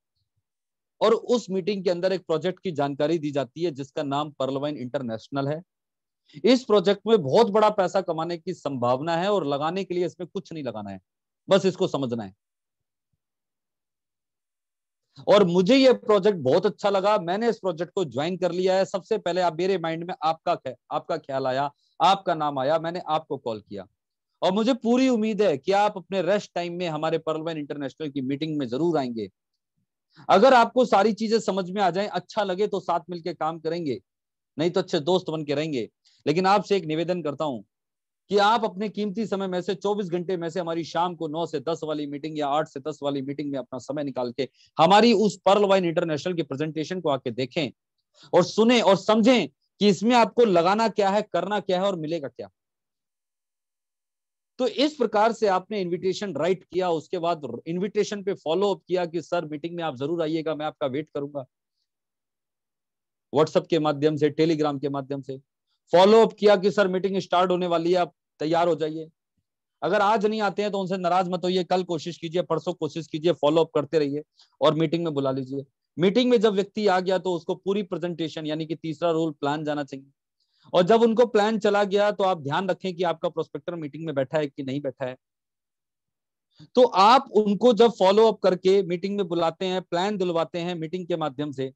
और उस मीटिंग के अंदर एक प्रोजेक्ट की जानकारी दी जाती है जिसका नाम पर्लवाइन इंटरनेशनल है इस प्रोजेक्ट में बहुत बड़ा पैसा कमाने की संभावना है और लगाने के लिए इसमें कुछ नहीं लगाना है बस इसको समझना है और मुझे ये प्रोजेक्ट बहुत अच्छा लगा मैंने इस प्रोजेक्ट को ज्वाइन कर लिया है सबसे पहले आप मेरे माइंड में आपका आपका ख्याल आया आपका नाम आया मैंने आपको कॉल किया और मुझे पूरी उम्मीद है कि आप अपने रेस्ट टाइम में हमारे पर्लमैन इंटरनेशनल की मीटिंग में जरूर आएंगे अगर आपको सारी चीजें समझ में आ जाए अच्छा लगे तो साथ मिलकर काम करेंगे नहीं तो अच्छे दोस्त बन के रहेंगे लेकिन आपसे एक निवेदन करता हूं कि आप अपने कीमती समय में से 24 घंटे में से हमारी शाम को 9 से 10 वाली मीटिंग या 8 से 10 वाली मीटिंग में अपना समय निकाल के हमारी उस पर्ल वाइन इंटरनेशनल की प्रेजेंटेशन को आके देखें और सुने और समझें कि इसमें आपको लगाना क्या है करना क्या है और मिलेगा क्या तो इस प्रकार से आपने इनविटेशन राइट किया उसके बाद इनविटेशन पे फॉलो अप किया कि सर मीटिंग में आप जरूर आइएगा मैं आपका वेट करूंगा व्हाट्सएप के माध्यम से टेलीग्राम के माध्यम से फॉलो अप किया कि सर मीटिंग स्टार्ट होने वाली है आप तैयार हो जाइए अगर आज नहीं आते हैं तो उनसे नाराज मत होइए कल कोशिश कीजिए परसों कोशिश कीजिए फॉलो अप करते रहिए और मीटिंग में बुला लीजिए मीटिंग में जब व्यक्ति आ गया तो उसको पूरी प्रेजेंटेशन यानी कि तीसरा रोल प्लान जाना चाहिए और जब उनको प्लान चला गया तो आप ध्यान रखें कि आपका प्रोस्पेक्टर मीटिंग में बैठा है कि नहीं बैठा है तो आप उनको जब फॉलो अप करके मीटिंग में बुलाते हैं प्लान दिलवाते हैं मीटिंग के माध्यम से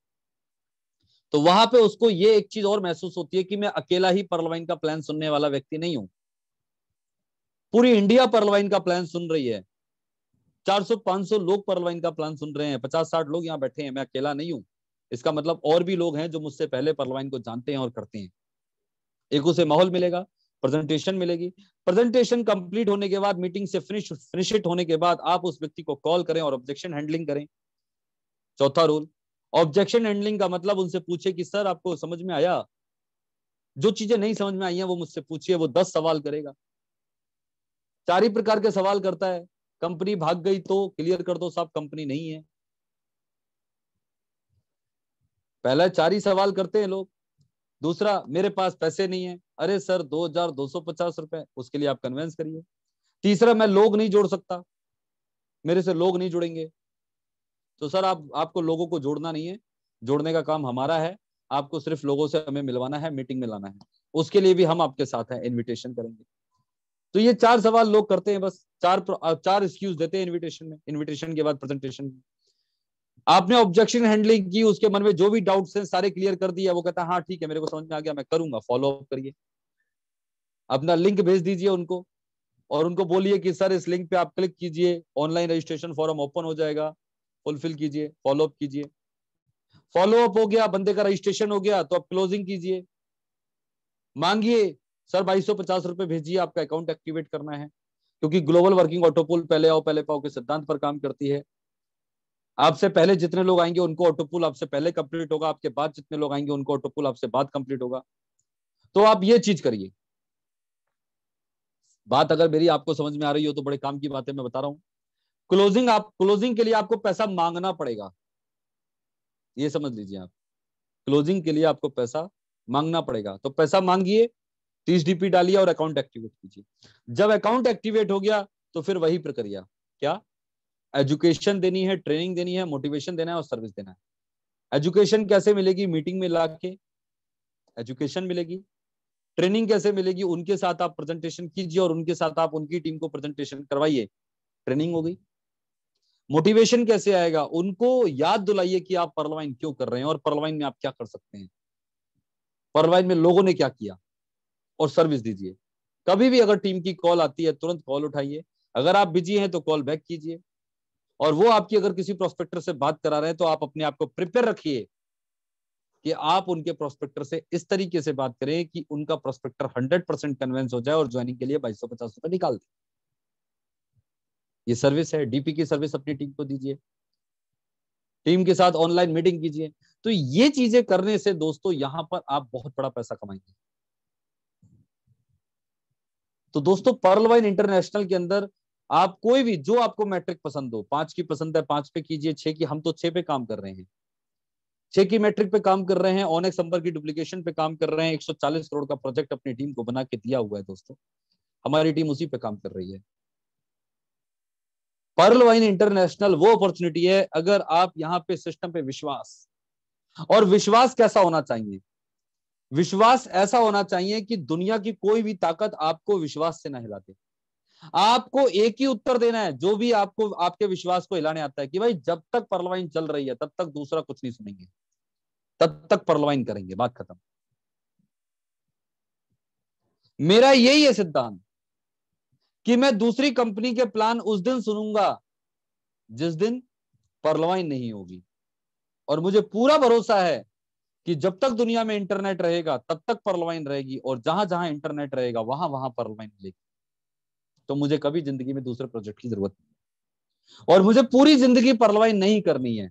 तो वहां पे उसको ये एक चीज और महसूस होती है कि मैं अकेला ही परलवाइन का प्लान सुनने वाला व्यक्ति नहीं हूं पूरी इंडिया परलवाइन का प्लान सुन रही है 400-500 लोग परलवाइन का प्लान सुन रहे हैं 50-60 लोग यहाँ बैठे हैं मैं अकेला नहीं हूं इसका मतलब और भी लोग हैं जो मुझसे पहले परलवाइन को जानते हैं और करते हैं एक उसे माहौल मिलेगा प्रेजेंटेशन मिलेगी प्रेजेंटेशन कंप्लीट होने के बाद मीटिंग से फिनिश फिनिश इट होने के बाद आप उस व्यक्ति को कॉल करें और ऑब्जेक्शन हैंडलिंग करें चौथा रूल ऑब्जेक्शन हैंडलिंग का मतलब उनसे पूछे कि सर आपको समझ में आया जो चीजें नहीं समझ में आई हैं वो मुझसे पूछिए वो दस सवाल करेगा चार ही प्रकार के सवाल करता है कंपनी भाग गई तो क्लियर कर दो साहब कंपनी नहीं है पहला चार ही सवाल करते हैं लोग दूसरा मेरे पास पैसे नहीं है अरे सर दो हजार दो सौ पचास रुपए उसके लिए आप कन्वेंस करिए तीसरा मैं लोग नहीं जोड़ सकता मेरे से लोग नहीं जुड़ेंगे तो सर आप आपको लोगों को जोड़ना नहीं है जोड़ने का काम हमारा है आपको सिर्फ लोगों से हमें मिलवाना है मीटिंग में लाना है उसके लिए भी हम आपके साथ हैं इनविटेशन करेंगे तो ये चार सवाल लोग करते हैं बस चार चार एक्सक्यूज देते हैं इनविटेशन में इनविटेशन के बाद प्रेजेंटेशन में आपने ऑब्जेक्शन हैंडलिंग की उसके मन में जो भी डाउट्स हैं सारे क्लियर कर दिया वो कहता है हाँ ठीक है मेरे को समझ में आ गया मैं करूंगा फॉलो अप करिए अपना लिंक भेज दीजिए उनको और उनको बोलिए कि सर इस लिंक पे आप क्लिक कीजिए ऑनलाइन रजिस्ट्रेशन फॉर्म ओपन हो जाएगा फुलफिल कीजिए फॉलो अप कीजिए फॉलो अप हो गया बंदे का रजिस्ट्रेशन हो गया तो आप क्लोजिंग कीजिए मांगिए सर बाईस सौ पचास रुपए भेजिए आपका अकाउंट एक्टिवेट करना है क्योंकि ग्लोबल वर्किंग ऑटोपुल पहले आओ पहले पाओ के सिद्धांत पर काम करती है आपसे पहले जितने लोग आएंगे उनको ऑटोपुल आपसे पहले कंप्लीट होगा आपके बाद जितने लोग आएंगे उनको ऑटोपुल आपसे बाद कंप्लीट होगा तो आप ये चीज करिए बात अगर मेरी आपको समझ में आ रही हो तो बड़े काम की बातें मैं बता रहा हूँ क्लोजिंग आप क्लोजिंग के लिए आपको पैसा मांगना पड़ेगा ये समझ लीजिए आप क्लोजिंग के लिए आपको पैसा मांगना पड़ेगा तो पैसा मांगिए तीस डीपी डालिए और अकाउंट एक्टिवेट कीजिए जब अकाउंट एक्टिवेट हो गया तो फिर वही प्रक्रिया क्या एजुकेशन देनी है ट्रेनिंग देनी है मोटिवेशन देना है और सर्विस देना है एजुकेशन कैसे मिलेगी मीटिंग में के एजुकेशन मिलेगी ट्रेनिंग कैसे मिलेगी उनके साथ आप प्रेजेंटेशन कीजिए और उनके साथ आप उनकी टीम को प्रेजेंटेशन करवाइए ट्रेनिंग हो गई मोटिवेशन कैसे आएगा उनको याद दिलाइए कि आप परलवाइन क्यों कर रहे हैं और परलवाइन में आप क्या कर सकते हैं परलवाइन में लोगों ने क्या किया और सर्विस दीजिए कभी भी अगर टीम की कॉल आती है तुरंत कॉल उठाइए अगर आप बिजी हैं तो कॉल बैक कीजिए और वो आपकी अगर किसी प्रोस्पेक्टर से बात करा रहे हैं तो आप अपने आप को प्रिपेयर रखिए कि आप उनके प्रोस्पेक्टर से इस तरीके से बात करें कि उनका प्रोस्पेक्टर हंड्रेड परसेंट कन्वेंस हो जाए और ज्वाइनिंग के लिए बाईस सौ पचास रुपए निकाल दे ये सर्विस है डीपी की सर्विस अपनी टीम को दीजिए टीम के साथ ऑनलाइन मीटिंग कीजिए तो ये चीजें करने से दोस्तों यहां पर आप बहुत बड़ा पैसा कमाएंगे तो दोस्तों पर्ल वाइन इंटरनेशनल के अंदर आप कोई भी जो आपको मैट्रिक पसंद हो पांच की पसंद है पांच पे कीजिए छह की हम तो छह पे काम कर रहे हैं छह की मैट्रिक पे काम कर रहे हैं एक्स नंबर की डुप्लीकेशन पे काम कर रहे हैं 140 करोड़ का प्रोजेक्ट अपनी टीम को बना के दिया हुआ है दोस्तों हमारी टीम उसी पे काम कर रही है पर्ल वाइन इंटरनेशनल वो अपॉर्चुनिटी है अगर आप यहाँ पे सिस्टम पे विश्वास और विश्वास कैसा होना चाहिए विश्वास ऐसा होना चाहिए कि दुनिया की कोई भी ताकत आपको विश्वास से ना हिलाते आपको एक ही उत्तर देना है जो भी आपको आपके विश्वास को हिलाने आता है कि भाई जब तक परलवाइन चल रही है तब तक दूसरा कुछ नहीं सुनेंगे तब तक परलवाइन करेंगे बात खत्म मेरा यही है सिद्धांत कि मैं दूसरी कंपनी के प्लान उस दिन सुनूंगा जिस दिन परलवाइन नहीं होगी और मुझे पूरा भरोसा है कि जब तक दुनिया में इंटरनेट रहेगा तब तक परलवाइन रहेगी और जहां जहां इंटरनेट रहेगा वहां वहां परलवाइन मिलेगी तो मुझे कभी जिंदगी में दूसरे प्रोजेक्ट की जरूरत नहीं और मुझे पूरी जिंदगी परलवाइन नहीं करनी है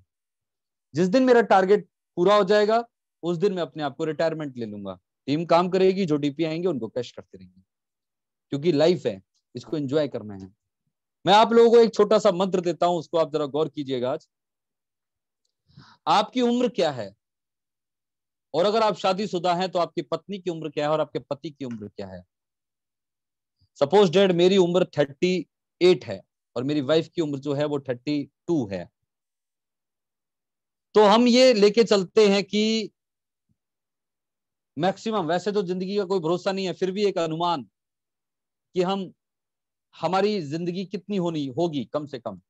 जिस दिन मेरा टारगेट पूरा हो जाएगा उस दिन मैं अपने आप को रिटायरमेंट ले लूंगा टीम काम करेगी जो डीपी आएंगे उनको कैश करते रहेंगे क्योंकि लाइफ है इसको एंजॉय करना है मैं आप लोगों को एक छोटा सा मंत्र देता हूं उसको आप जरा गौर कीजिएगा आज आपकी उम्र क्या है और अगर आप शादीशुदा हैं तो आपकी पत्नी की उम्र क्या है और आपके पति की उम्र क्या है सपोज डेड मेरी उम्र थर्टी एट है और मेरी वाइफ की उम्र जो है वो थर्टी टू है तो हम ये लेके चलते हैं कि मैक्सिमम वैसे तो जिंदगी का कोई भरोसा नहीं है फिर भी एक अनुमान कि हम हमारी जिंदगी कितनी होनी होगी कम से कम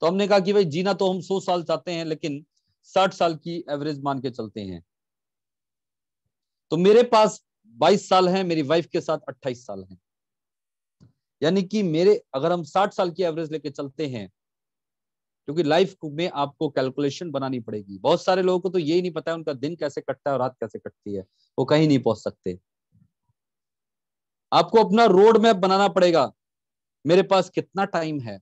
तो हमने कहा कि भाई जीना तो हम सौ साल चाहते हैं लेकिन साठ साल की एवरेज मान के चलते हैं तो मेरे पास 22 साल है मेरी वाइफ के साथ 28 साल है यानी कि मेरे अगर हम 60 साल की एवरेज लेके चलते हैं क्योंकि लाइफ में आपको कैलकुलेशन बनानी पड़ेगी बहुत सारे लोगों को तो यही नहीं पता है उनका दिन कैसे कटता है और रात कैसे कटती है वो कहीं नहीं पहुंच सकते आपको अपना रोड मैप बनाना पड़ेगा मेरे पास कितना टाइम है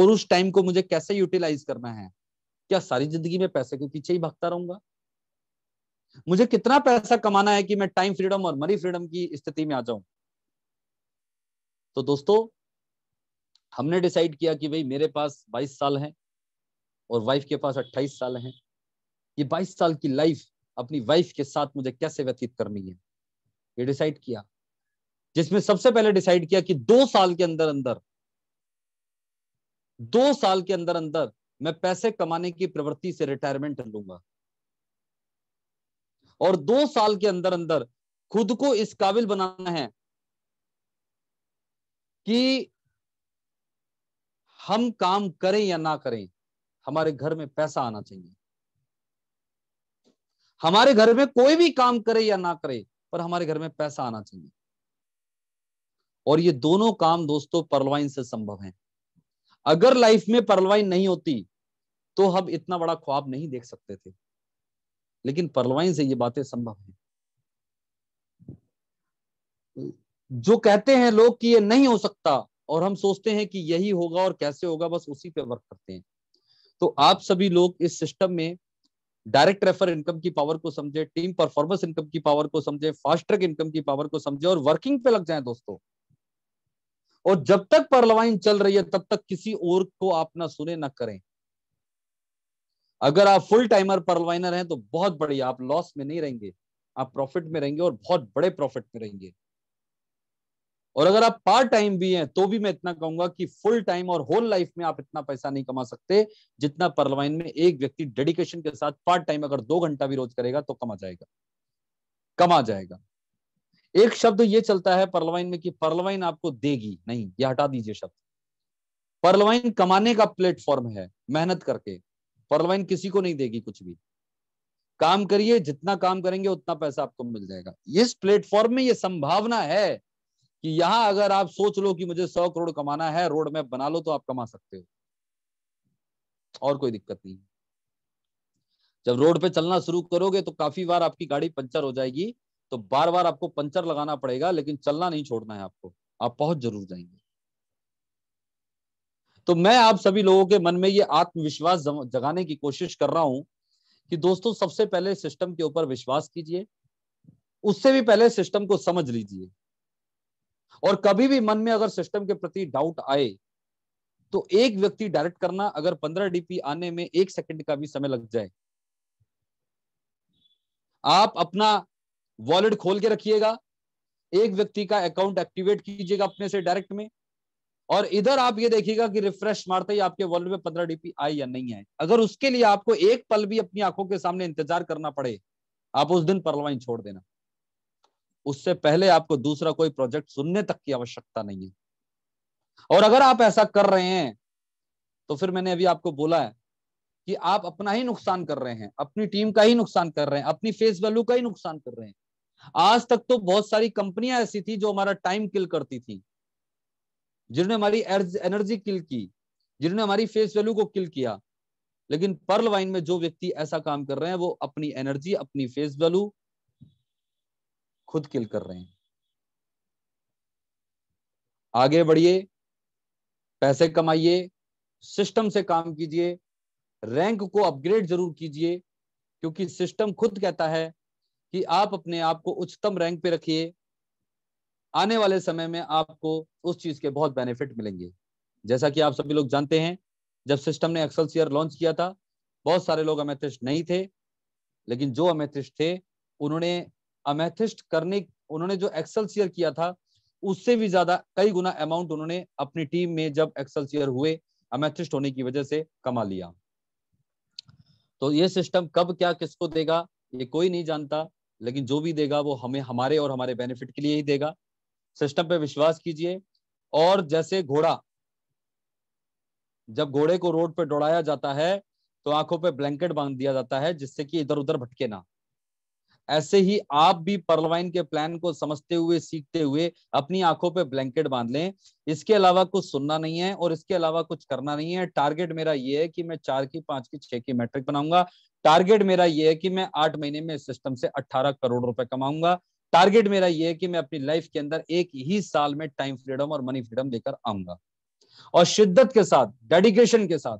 और उस टाइम को मुझे कैसे यूटिलाइज करना है क्या सारी जिंदगी में पैसे के पीछे ही भागता रहूंगा मुझे कितना पैसा कमाना है कि मैं टाइम फ्रीडम और मनी फ्रीडम की स्थिति में आ जाऊं तो दोस्तों हमने डिसाइड किया कि भाई मेरे पास 22 साल हैं और वाइफ के पास 28 साल हैं ये 22 साल की लाइफ अपनी वाइफ के साथ मुझे कैसे व्यतीत करनी है ये डिसाइड किया जिसमें सबसे पहले डिसाइड किया कि दो साल के अंदर अंदर दो साल के अंदर अंदर मैं पैसे कमाने की प्रवृत्ति से रिटायरमेंट लूंगा और दो साल के अंदर अंदर खुद को इस काबिल बनाना है कि हम काम करें या ना करें हमारे घर में पैसा आना चाहिए हमारे घर में कोई भी काम करे या ना करे पर हमारे घर में पैसा आना चाहिए और ये दोनों काम दोस्तों परलवाइन से संभव है अगर लाइफ में परलवाइन नहीं होती तो हम इतना बड़ा ख्वाब नहीं देख सकते थे लेकिन परलवाइन से ये बातें संभव है जो कहते हैं लोग कि ये नहीं हो सकता और हम सोचते हैं कि यही होगा और कैसे होगा बस उसी पे वर्क करते हैं तो आप सभी लोग इस सिस्टम में डायरेक्ट रेफर इनकम की पावर को समझे टीम परफॉर्मेंस इनकम की पावर को समझे फास्ट ट्रैक इनकम की पावर को समझे और वर्किंग पे लग जाए दोस्तों और जब तक परलवाइन चल रही है तब तक किसी और को आप ना सुने ना करें अगर आप फुल टाइमर परलवाइनर हैं तो बहुत बढ़िया आप लॉस में नहीं रहेंगे आप प्रॉफिट में रहेंगे और बहुत बड़े प्रॉफिट में रहेंगे और अगर आप पार्ट टाइम भी हैं तो भी मैं इतना कहूंगा कि फुल टाइम और होल लाइफ में आप इतना पैसा नहीं कमा सकते जितना परलवाइन में एक व्यक्ति डेडिकेशन के साथ पार्ट टाइम अगर दो घंटा भी रोज करेगा तो कमा जाएगा कमा जाएगा एक शब्द ये चलता है परलवाइन में कि परलवाइन आपको देगी नहीं ये हटा दीजिए शब्द परलवाइन कमाने का प्लेटफॉर्म है मेहनत करके फॉरलाइन किसी को नहीं देगी कुछ भी काम करिए जितना काम करेंगे उतना पैसा आपको मिल जाएगा इस प्लेटफॉर्म में ये संभावना है कि यहां अगर आप सोच लो कि मुझे सौ करोड़ कमाना है रोड मैप बना लो तो आप कमा सकते हो और कोई दिक्कत नहीं जब रोड पे चलना शुरू करोगे तो काफी बार आपकी गाड़ी पंचर हो जाएगी तो बार बार आपको पंचर लगाना पड़ेगा लेकिन चलना नहीं छोड़ना है आपको आप पहुंच जरूर जाएंगे तो मैं आप सभी लोगों के मन में ये आत्मविश्वास जगाने की कोशिश कर रहा हूं कि दोस्तों सबसे पहले सिस्टम के ऊपर विश्वास कीजिए उससे भी पहले सिस्टम को समझ लीजिए और कभी भी मन में अगर सिस्टम के प्रति डाउट आए तो एक व्यक्ति डायरेक्ट करना अगर पंद्रह डीपी आने में एक सेकंड का भी समय लग जाए आप अपना वॉलेट खोल के रखिएगा एक व्यक्ति का अकाउंट एक्टिवेट कीजिएगा अपने से डायरेक्ट में और इधर आप ये देखिएगा कि रिफ्रेश मारते ही आपके वर्ल्ड में पंद्रह डीपी आए या नहीं आए अगर उसके लिए आपको एक पल भी अपनी आंखों के सामने इंतजार करना पड़े आप उस दिन परलवाइन छोड़ देना उससे पहले आपको दूसरा कोई प्रोजेक्ट सुनने तक की आवश्यकता नहीं है और अगर आप ऐसा कर रहे हैं तो फिर मैंने अभी आपको बोला है कि आप अपना ही नुकसान कर रहे हैं अपनी टीम का ही नुकसान कर रहे हैं अपनी फेस वैल्यू का ही नुकसान कर रहे हैं आज तक तो बहुत सारी कंपनियां ऐसी थी जो हमारा टाइम किल करती थी जिन्होंने हमारी एनर्जी किल की जिन्होंने हमारी फेस वैल्यू को किल किया लेकिन पर्ल वाइन में जो व्यक्ति ऐसा काम कर रहे हैं वो अपनी एनर्जी अपनी फेस वैल्यू खुद किल कर रहे हैं आगे बढ़िए पैसे कमाइए सिस्टम से काम कीजिए रैंक को अपग्रेड जरूर कीजिए क्योंकि सिस्टम खुद कहता है कि आप अपने आप को उच्चतम रैंक पे रखिए आने वाले समय में आपको उस चीज के बहुत बेनिफिट मिलेंगे जैसा कि आप सभी लोग जानते हैं जब सिस्टम ने एक्सल सीयर लॉन्च किया था बहुत सारे लोग अमेथिस्ट नहीं थे लेकिन जो अमेथिस्ट थे उन्होंने अमेथिस्ट करने उन्होंने जो एक्सल सीयर किया था उससे भी ज्यादा कई गुना अमाउंट उन्होंने अपनी टीम में जब एक्सल सीयर हुए अमेथिस्ट होने की वजह से कमा लिया तो ये सिस्टम कब क्या किसको देगा ये कोई नहीं जानता लेकिन जो भी देगा वो हमें हमारे और हमारे बेनिफिट के लिए ही देगा सिस्टम पे विश्वास कीजिए और जैसे घोड़ा जब घोड़े को रोड पे दौड़ाया जाता है तो आंखों पे ब्लैंकेट बांध दिया जाता है जिससे कि इधर उधर भटके ना ऐसे ही आप भी परलवाइन के प्लान को समझते हुए सीखते हुए अपनी आंखों पे ब्लैंकेट बांध लें इसके अलावा कुछ सुनना नहीं है और इसके अलावा कुछ करना नहीं है टारगेट मेरा ये है कि मैं चार की पांच की छह की मैट्रिक बनाऊंगा टारगेट मेरा ये है कि मैं आठ महीने में इस सिस्टम से अट्ठारह करोड़ रुपए कमाऊंगा टारगेट मेरा ये है कि मैं अपनी लाइफ के अंदर एक ही साल में टाइम फ्रीडम और मनी फ्रीडम लेकर आऊंगा और शिद्दत के साथ डेडिकेशन के साथ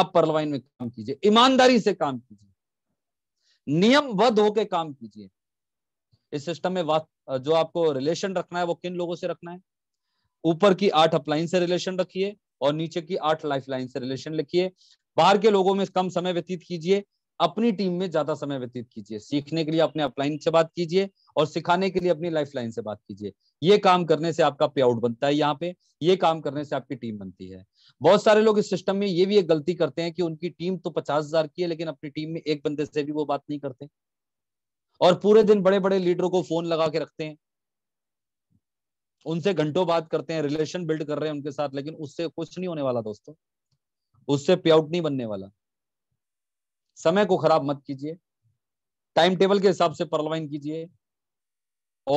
आप परलवाइन में काम कीजिए ईमानदारी से काम कीजिए नियमबद्ध होकर काम कीजिए इस सिस्टम में जो आपको रिलेशन रखना है वो किन लोगों से रखना है ऊपर की आठ अपलाइन से रिलेशन रखिए और नीचे की आठ लाइफ लाइन से रिलेशन लिखिए बाहर के लोगों में कम समय व्यतीत कीजिए अपनी टीम में ज्यादा समय व्यतीत कीजिए सीखने के लिए अपने अपलाइन से बात कीजिए और सिखाने के लिए अपनी लाइफ लाइन से बात कीजिए ये काम करने से आपका पे आउट बनता है यहाँ पे ये काम करने से आपकी टीम बनती है बहुत सारे लोग इस सिस्टम में ये भी एक गलती करते हैं कि उनकी टीम तो पचास हजार की है लेकिन अपनी टीम में एक बंदे से भी वो बात नहीं करते और पूरे दिन बड़े बड़े लीडरों को फोन लगा के रखते हैं उनसे घंटों बात करते हैं रिलेशन बिल्ड कर रहे हैं उनके साथ लेकिन उससे कुछ नहीं होने वाला दोस्तों उससे पे आउट नहीं बनने वाला समय को खराब मत कीजिए टाइम टेबल के हिसाब से परलवाइन कीजिए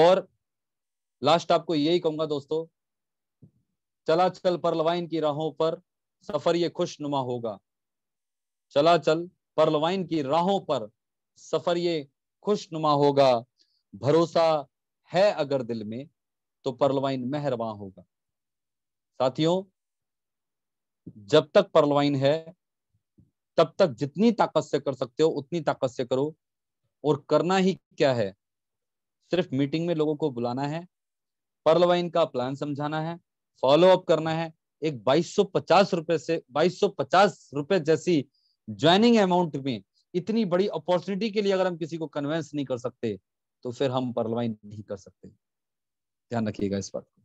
और लास्ट आपको यही कहूंगा दोस्तों चला चल परलवाइन की राहों पर सफर ये खुशनुमा होगा चला चल परलवाइन की राहों पर सफर ये खुशनुमा होगा भरोसा है अगर दिल में तो परलवाइन मेहरबान होगा साथियों जब तक परलवाइन है तब तक जितनी ताकत से कर सकते हो उतनी ताकत से करो और करना ही क्या है सिर्फ मीटिंग में लोगों को बुलाना है पर्लवाइन का प्लान समझाना है फॉलो अप करना है एक 2250 रुपए से 2250 रुपए जैसी ज्वाइनिंग अमाउंट में इतनी बड़ी अपॉर्चुनिटी के लिए अगर हम किसी को कन्वेंस नहीं कर सकते तो फिर हम पर्लवाइन नहीं कर सकते ध्यान रखिएगा इस बात को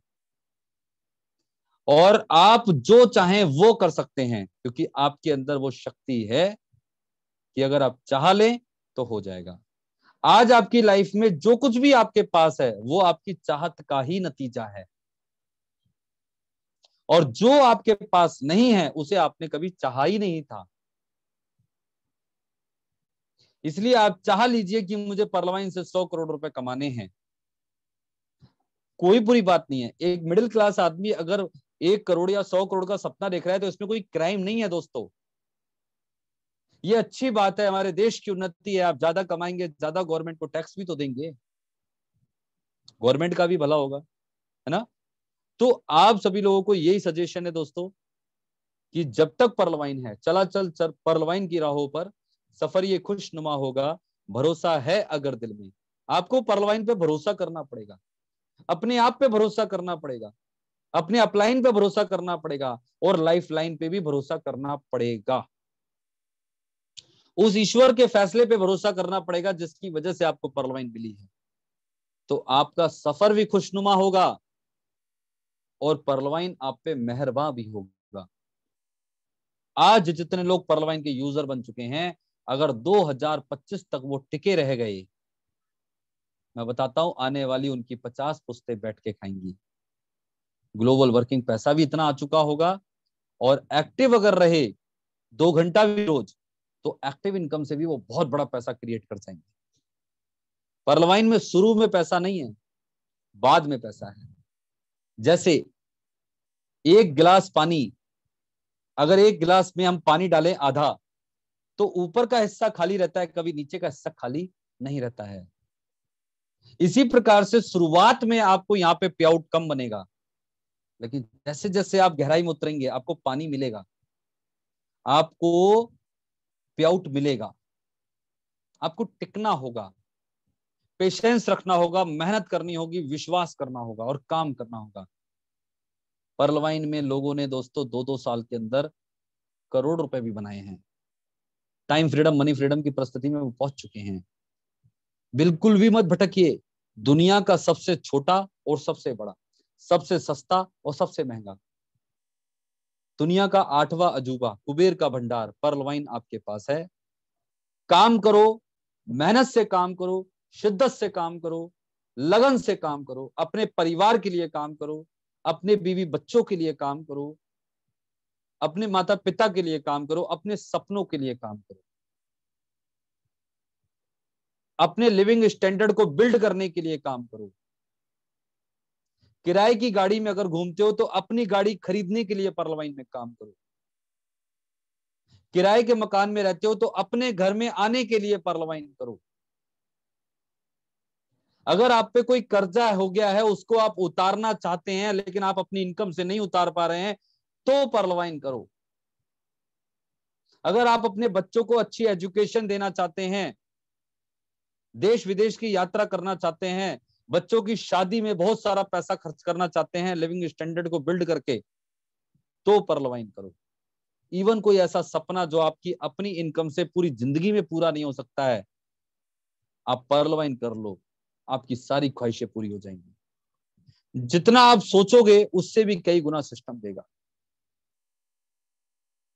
और आप जो चाहें वो कर सकते हैं क्योंकि आपके अंदर वो शक्ति है कि अगर आप चाह लें तो हो जाएगा आज आपकी लाइफ में जो कुछ भी आपके पास है वो आपकी चाहत का ही नतीजा है और जो आपके पास नहीं है उसे आपने कभी चाहा ही नहीं था इसलिए आप चाह लीजिए कि मुझे परलवाइन से सौ करोड़ रुपए कमाने हैं कोई बुरी बात नहीं है एक मिडिल क्लास आदमी अगर एक करोड़ या सौ करोड़ का सपना देख रहा है तो इसमें कोई क्राइम नहीं है दोस्तों ये अच्छी बात है हमारे देश की उन्नति है आप ज्यादा कमाएंगे ज्यादा गवर्नमेंट को टैक्स भी तो देंगे गवर्नमेंट का भी भला होगा है ना तो आप सभी लोगों को यही सजेशन है दोस्तों कि जब तक परलवाइन है चला चल चल परलवाइन की राहों पर सफर ये खुशनुमा होगा भरोसा है अगर दिल में आपको परलवाइन पे भरोसा करना पड़ेगा अपने आप पे भरोसा करना पड़ेगा अपने अपलाइन पे भरोसा करना पड़ेगा और लाइफ लाइन पे भी भरोसा करना पड़ेगा उस ईश्वर के फैसले पे भरोसा करना पड़ेगा जिसकी वजह से आपको परलवाइन मिली है तो आपका सफर भी खुशनुमा होगा और परलवाइन आप पे मेहरबान भी होगा आज जितने लोग परलवाइन के यूजर बन चुके हैं अगर 2025 तक वो टिके रह गए मैं बताता हूं आने वाली उनकी 50 पुस्तें बैठ के खाएंगी ग्लोबल वर्किंग पैसा भी इतना आ चुका होगा और एक्टिव अगर रहे दो घंटा भी रोज तो एक्टिव इनकम से भी वो बहुत बड़ा पैसा क्रिएट कर जाएंगे परलवाइन में शुरू में पैसा नहीं है बाद में पैसा है जैसे एक गिलास पानी अगर एक गिलास में हम पानी डालें आधा तो ऊपर का हिस्सा खाली रहता है कभी नीचे का हिस्सा खाली नहीं रहता है इसी प्रकार से शुरुआत में आपको यहां पे पे आउट कम बनेगा लेकिन जैसे जैसे आप गहराई में उतरेंगे आपको पानी मिलेगा आपको प्याउट मिलेगा आपको टिकना होगा पेशेंस रखना होगा मेहनत करनी होगी विश्वास करना होगा और काम करना होगा परलवाइन में लोगों ने दोस्तों दो दो साल के अंदर करोड़ रुपए भी बनाए हैं टाइम फ्रीडम मनी फ्रीडम की परिस्थिति में वो पहुंच चुके हैं बिल्कुल भी मत भटकिए दुनिया का सबसे छोटा और सबसे बड़ा सबसे सस्ता और सबसे महंगा दुनिया का आठवां अजूबा कुबेर का भंडार पर्ल आपके पास है काम करो मेहनत से काम करो शिद्दत से काम करो लगन से काम करो अपने परिवार के लिए काम करो अपने बीवी बच्चों के लिए काम करो अपने माता पिता के लिए काम करो अपने सपनों के लिए काम करो अपने लिविंग स्टैंडर्ड को बिल्ड करने के लिए काम करो किराए की गाड़ी में अगर घूमते हो तो अपनी गाड़ी खरीदने के लिए पर्लवाइन में काम करो किराए के मकान में रहते हो तो अपने घर में आने के लिए परलवाइन करो अगर आप पे कोई कर्जा हो गया है उसको आप उतारना चाहते हैं लेकिन आप अपनी इनकम से नहीं उतार पा रहे हैं तो पर्लवाइन करो अगर आप अपने बच्चों को अच्छी एजुकेशन देना चाहते हैं देश विदेश की यात्रा करना चाहते हैं बच्चों की शादी में बहुत सारा पैसा खर्च करना चाहते हैं लिविंग स्टैंडर्ड को बिल्ड करके तो परलवाइन करो इवन कोई ऐसा सपना जो आपकी अपनी इनकम से पूरी जिंदगी में पूरा नहीं हो सकता है आप परलवाइन कर लो आपकी सारी ख्वाहिशें पूरी हो जाएंगी जितना आप सोचोगे उससे भी कई गुना सिस्टम देगा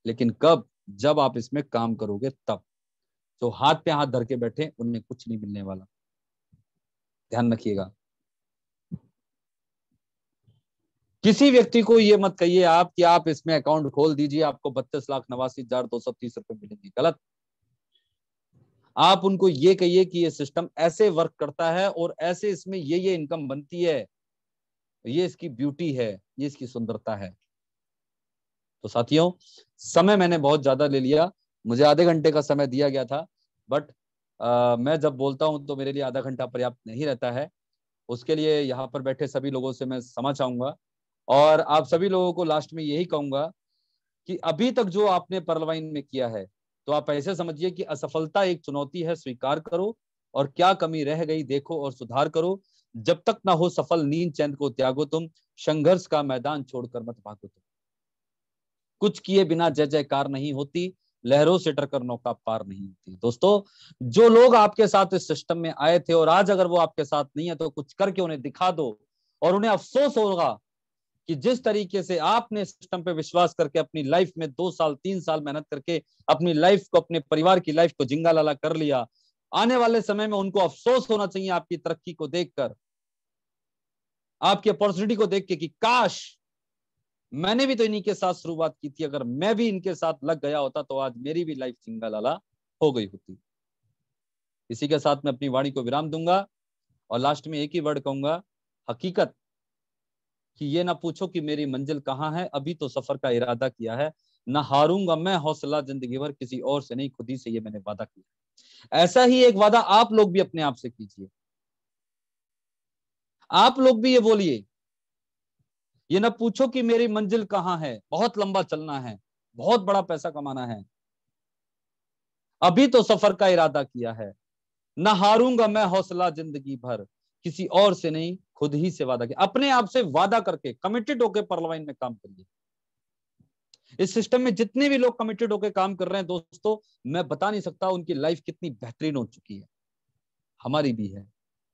लेकिन कब जब आप इसमें काम करोगे तब जो तो हाथ पे हाथ धर के बैठे उन्हें कुछ नहीं मिलने वाला ध्यान रखिएगा किसी व्यक्ति को ये मत कहिए आप कि आप इसमें अकाउंट खोल दीजिए आपको बत्तीस लाख नवासी हजार दो सौ तीस रुपए मिलेंगे गलत आप उनको ये कहिए कि ये सिस्टम ऐसे वर्क करता है और ऐसे इसमें ये ये इनकम बनती है ये इसकी ब्यूटी है ये इसकी सुंदरता है तो साथियों समय मैंने बहुत ज्यादा ले लिया मुझे आधे घंटे का समय दिया गया था बट आ, मैं जब बोलता हूँ तो मेरे लिए आधा घंटा पर्याप्त नहीं रहता है उसके लिए यहाँ पर बैठे सभी लोगों से मैं समा चाहूंगा और आप सभी लोगों को लास्ट में यही कहूंगा कि अभी तक जो आपने परलवाइन में किया है तो आप ऐसे समझिए कि असफलता एक चुनौती है स्वीकार करो और क्या कमी रह गई देखो और सुधार करो जब तक ना हो सफल नींद चैन को त्यागो तुम संघर्ष का मैदान छोड़कर मत भागो तुम कुछ किए बिना जय जयकार नहीं होती लहरों से टकर नौका पार नहीं होती दोस्तों जो लोग आपके साथ इस सिस्टम में आए थे और आज अगर वो आपके साथ नहीं है तो कुछ करके उन्हें दिखा दो और उन्हें अफसोस होगा कि जिस तरीके से आपने सिस्टम पे विश्वास करके अपनी लाइफ में दो साल तीन साल मेहनत करके अपनी लाइफ को अपने परिवार की लाइफ को जिंगा लाला कर लिया आने वाले समय में उनको अफसोस होना चाहिए आपकी तरक्की को देखकर आपकी अपॉर्चुनिटी को देख के कि काश मैंने भी तो इन्हीं के साथ शुरुआत की थी अगर मैं भी इनके साथ लग गया होता तो आज मेरी भी लाइफ सिंगल लाला हो गई होती इसी के साथ मैं अपनी वाणी को विराम दूंगा और लास्ट में एक ही वर्ड कहूंगा हकीकत कि ये ना पूछो कि मेरी मंजिल कहाँ है अभी तो सफर का इरादा किया है ना हारूंगा मैं हौसला जिंदगी भर किसी और से नहीं खुद ही से ये मैंने वादा किया ऐसा ही एक वादा आप लोग भी अपने आप से कीजिए आप लोग भी ये बोलिए ये ना पूछो कि मेरी मंजिल कहाँ है बहुत लंबा चलना है बहुत बड़ा पैसा कमाना है अभी तो सफर का इरादा किया है ना हारूंगा मैं हौसला जिंदगी भर किसी और से नहीं खुद ही से वादा किया अपने आप से वादा करके कमिटेड होकर परलवाइन में काम करिए इस सिस्टम में जितने भी लोग कमिटेड होकर काम कर रहे हैं दोस्तों मैं बता नहीं सकता उनकी लाइफ कितनी बेहतरीन हो चुकी है हमारी भी है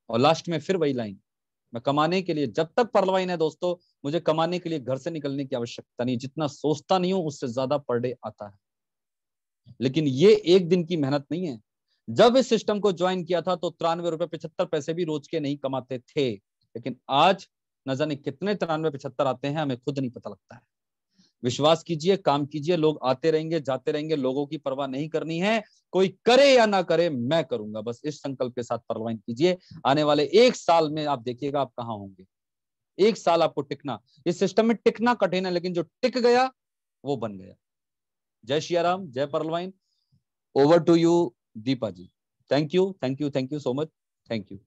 और लास्ट में फिर वही लाइन मैं कमाने के लिए जब तक परलवाइन है दोस्तों मुझे कमाने के लिए घर से निकलने की आवश्यकता नहीं जितना सोचता नहीं हूं उससे ज्यादा पर डे आता है लेकिन ये एक दिन की मेहनत नहीं है जब इस सिस्टम को ज्वाइन किया था तो तिरानवे रुपए पिछहत्तर पैसे भी रोज के नहीं कमाते थे लेकिन आज न जाने कितने तिरानवे पिछहत्तर आते हैं हमें खुद नहीं पता लगता है विश्वास कीजिए काम कीजिए लोग आते रहेंगे जाते रहेंगे लोगों की परवाह नहीं करनी है कोई करे या ना करे मैं करूंगा बस इस संकल्प के साथ परवाइन कीजिए आने वाले एक साल में आप देखिएगा आप कहाँ होंगे एक साल आपको टिकना इस सिस्टम में टिकना कठिन है लेकिन जो टिक गया वो बन गया जय राम जय Pearlvine over to you Deepa ji thank you thank you thank you so much thank you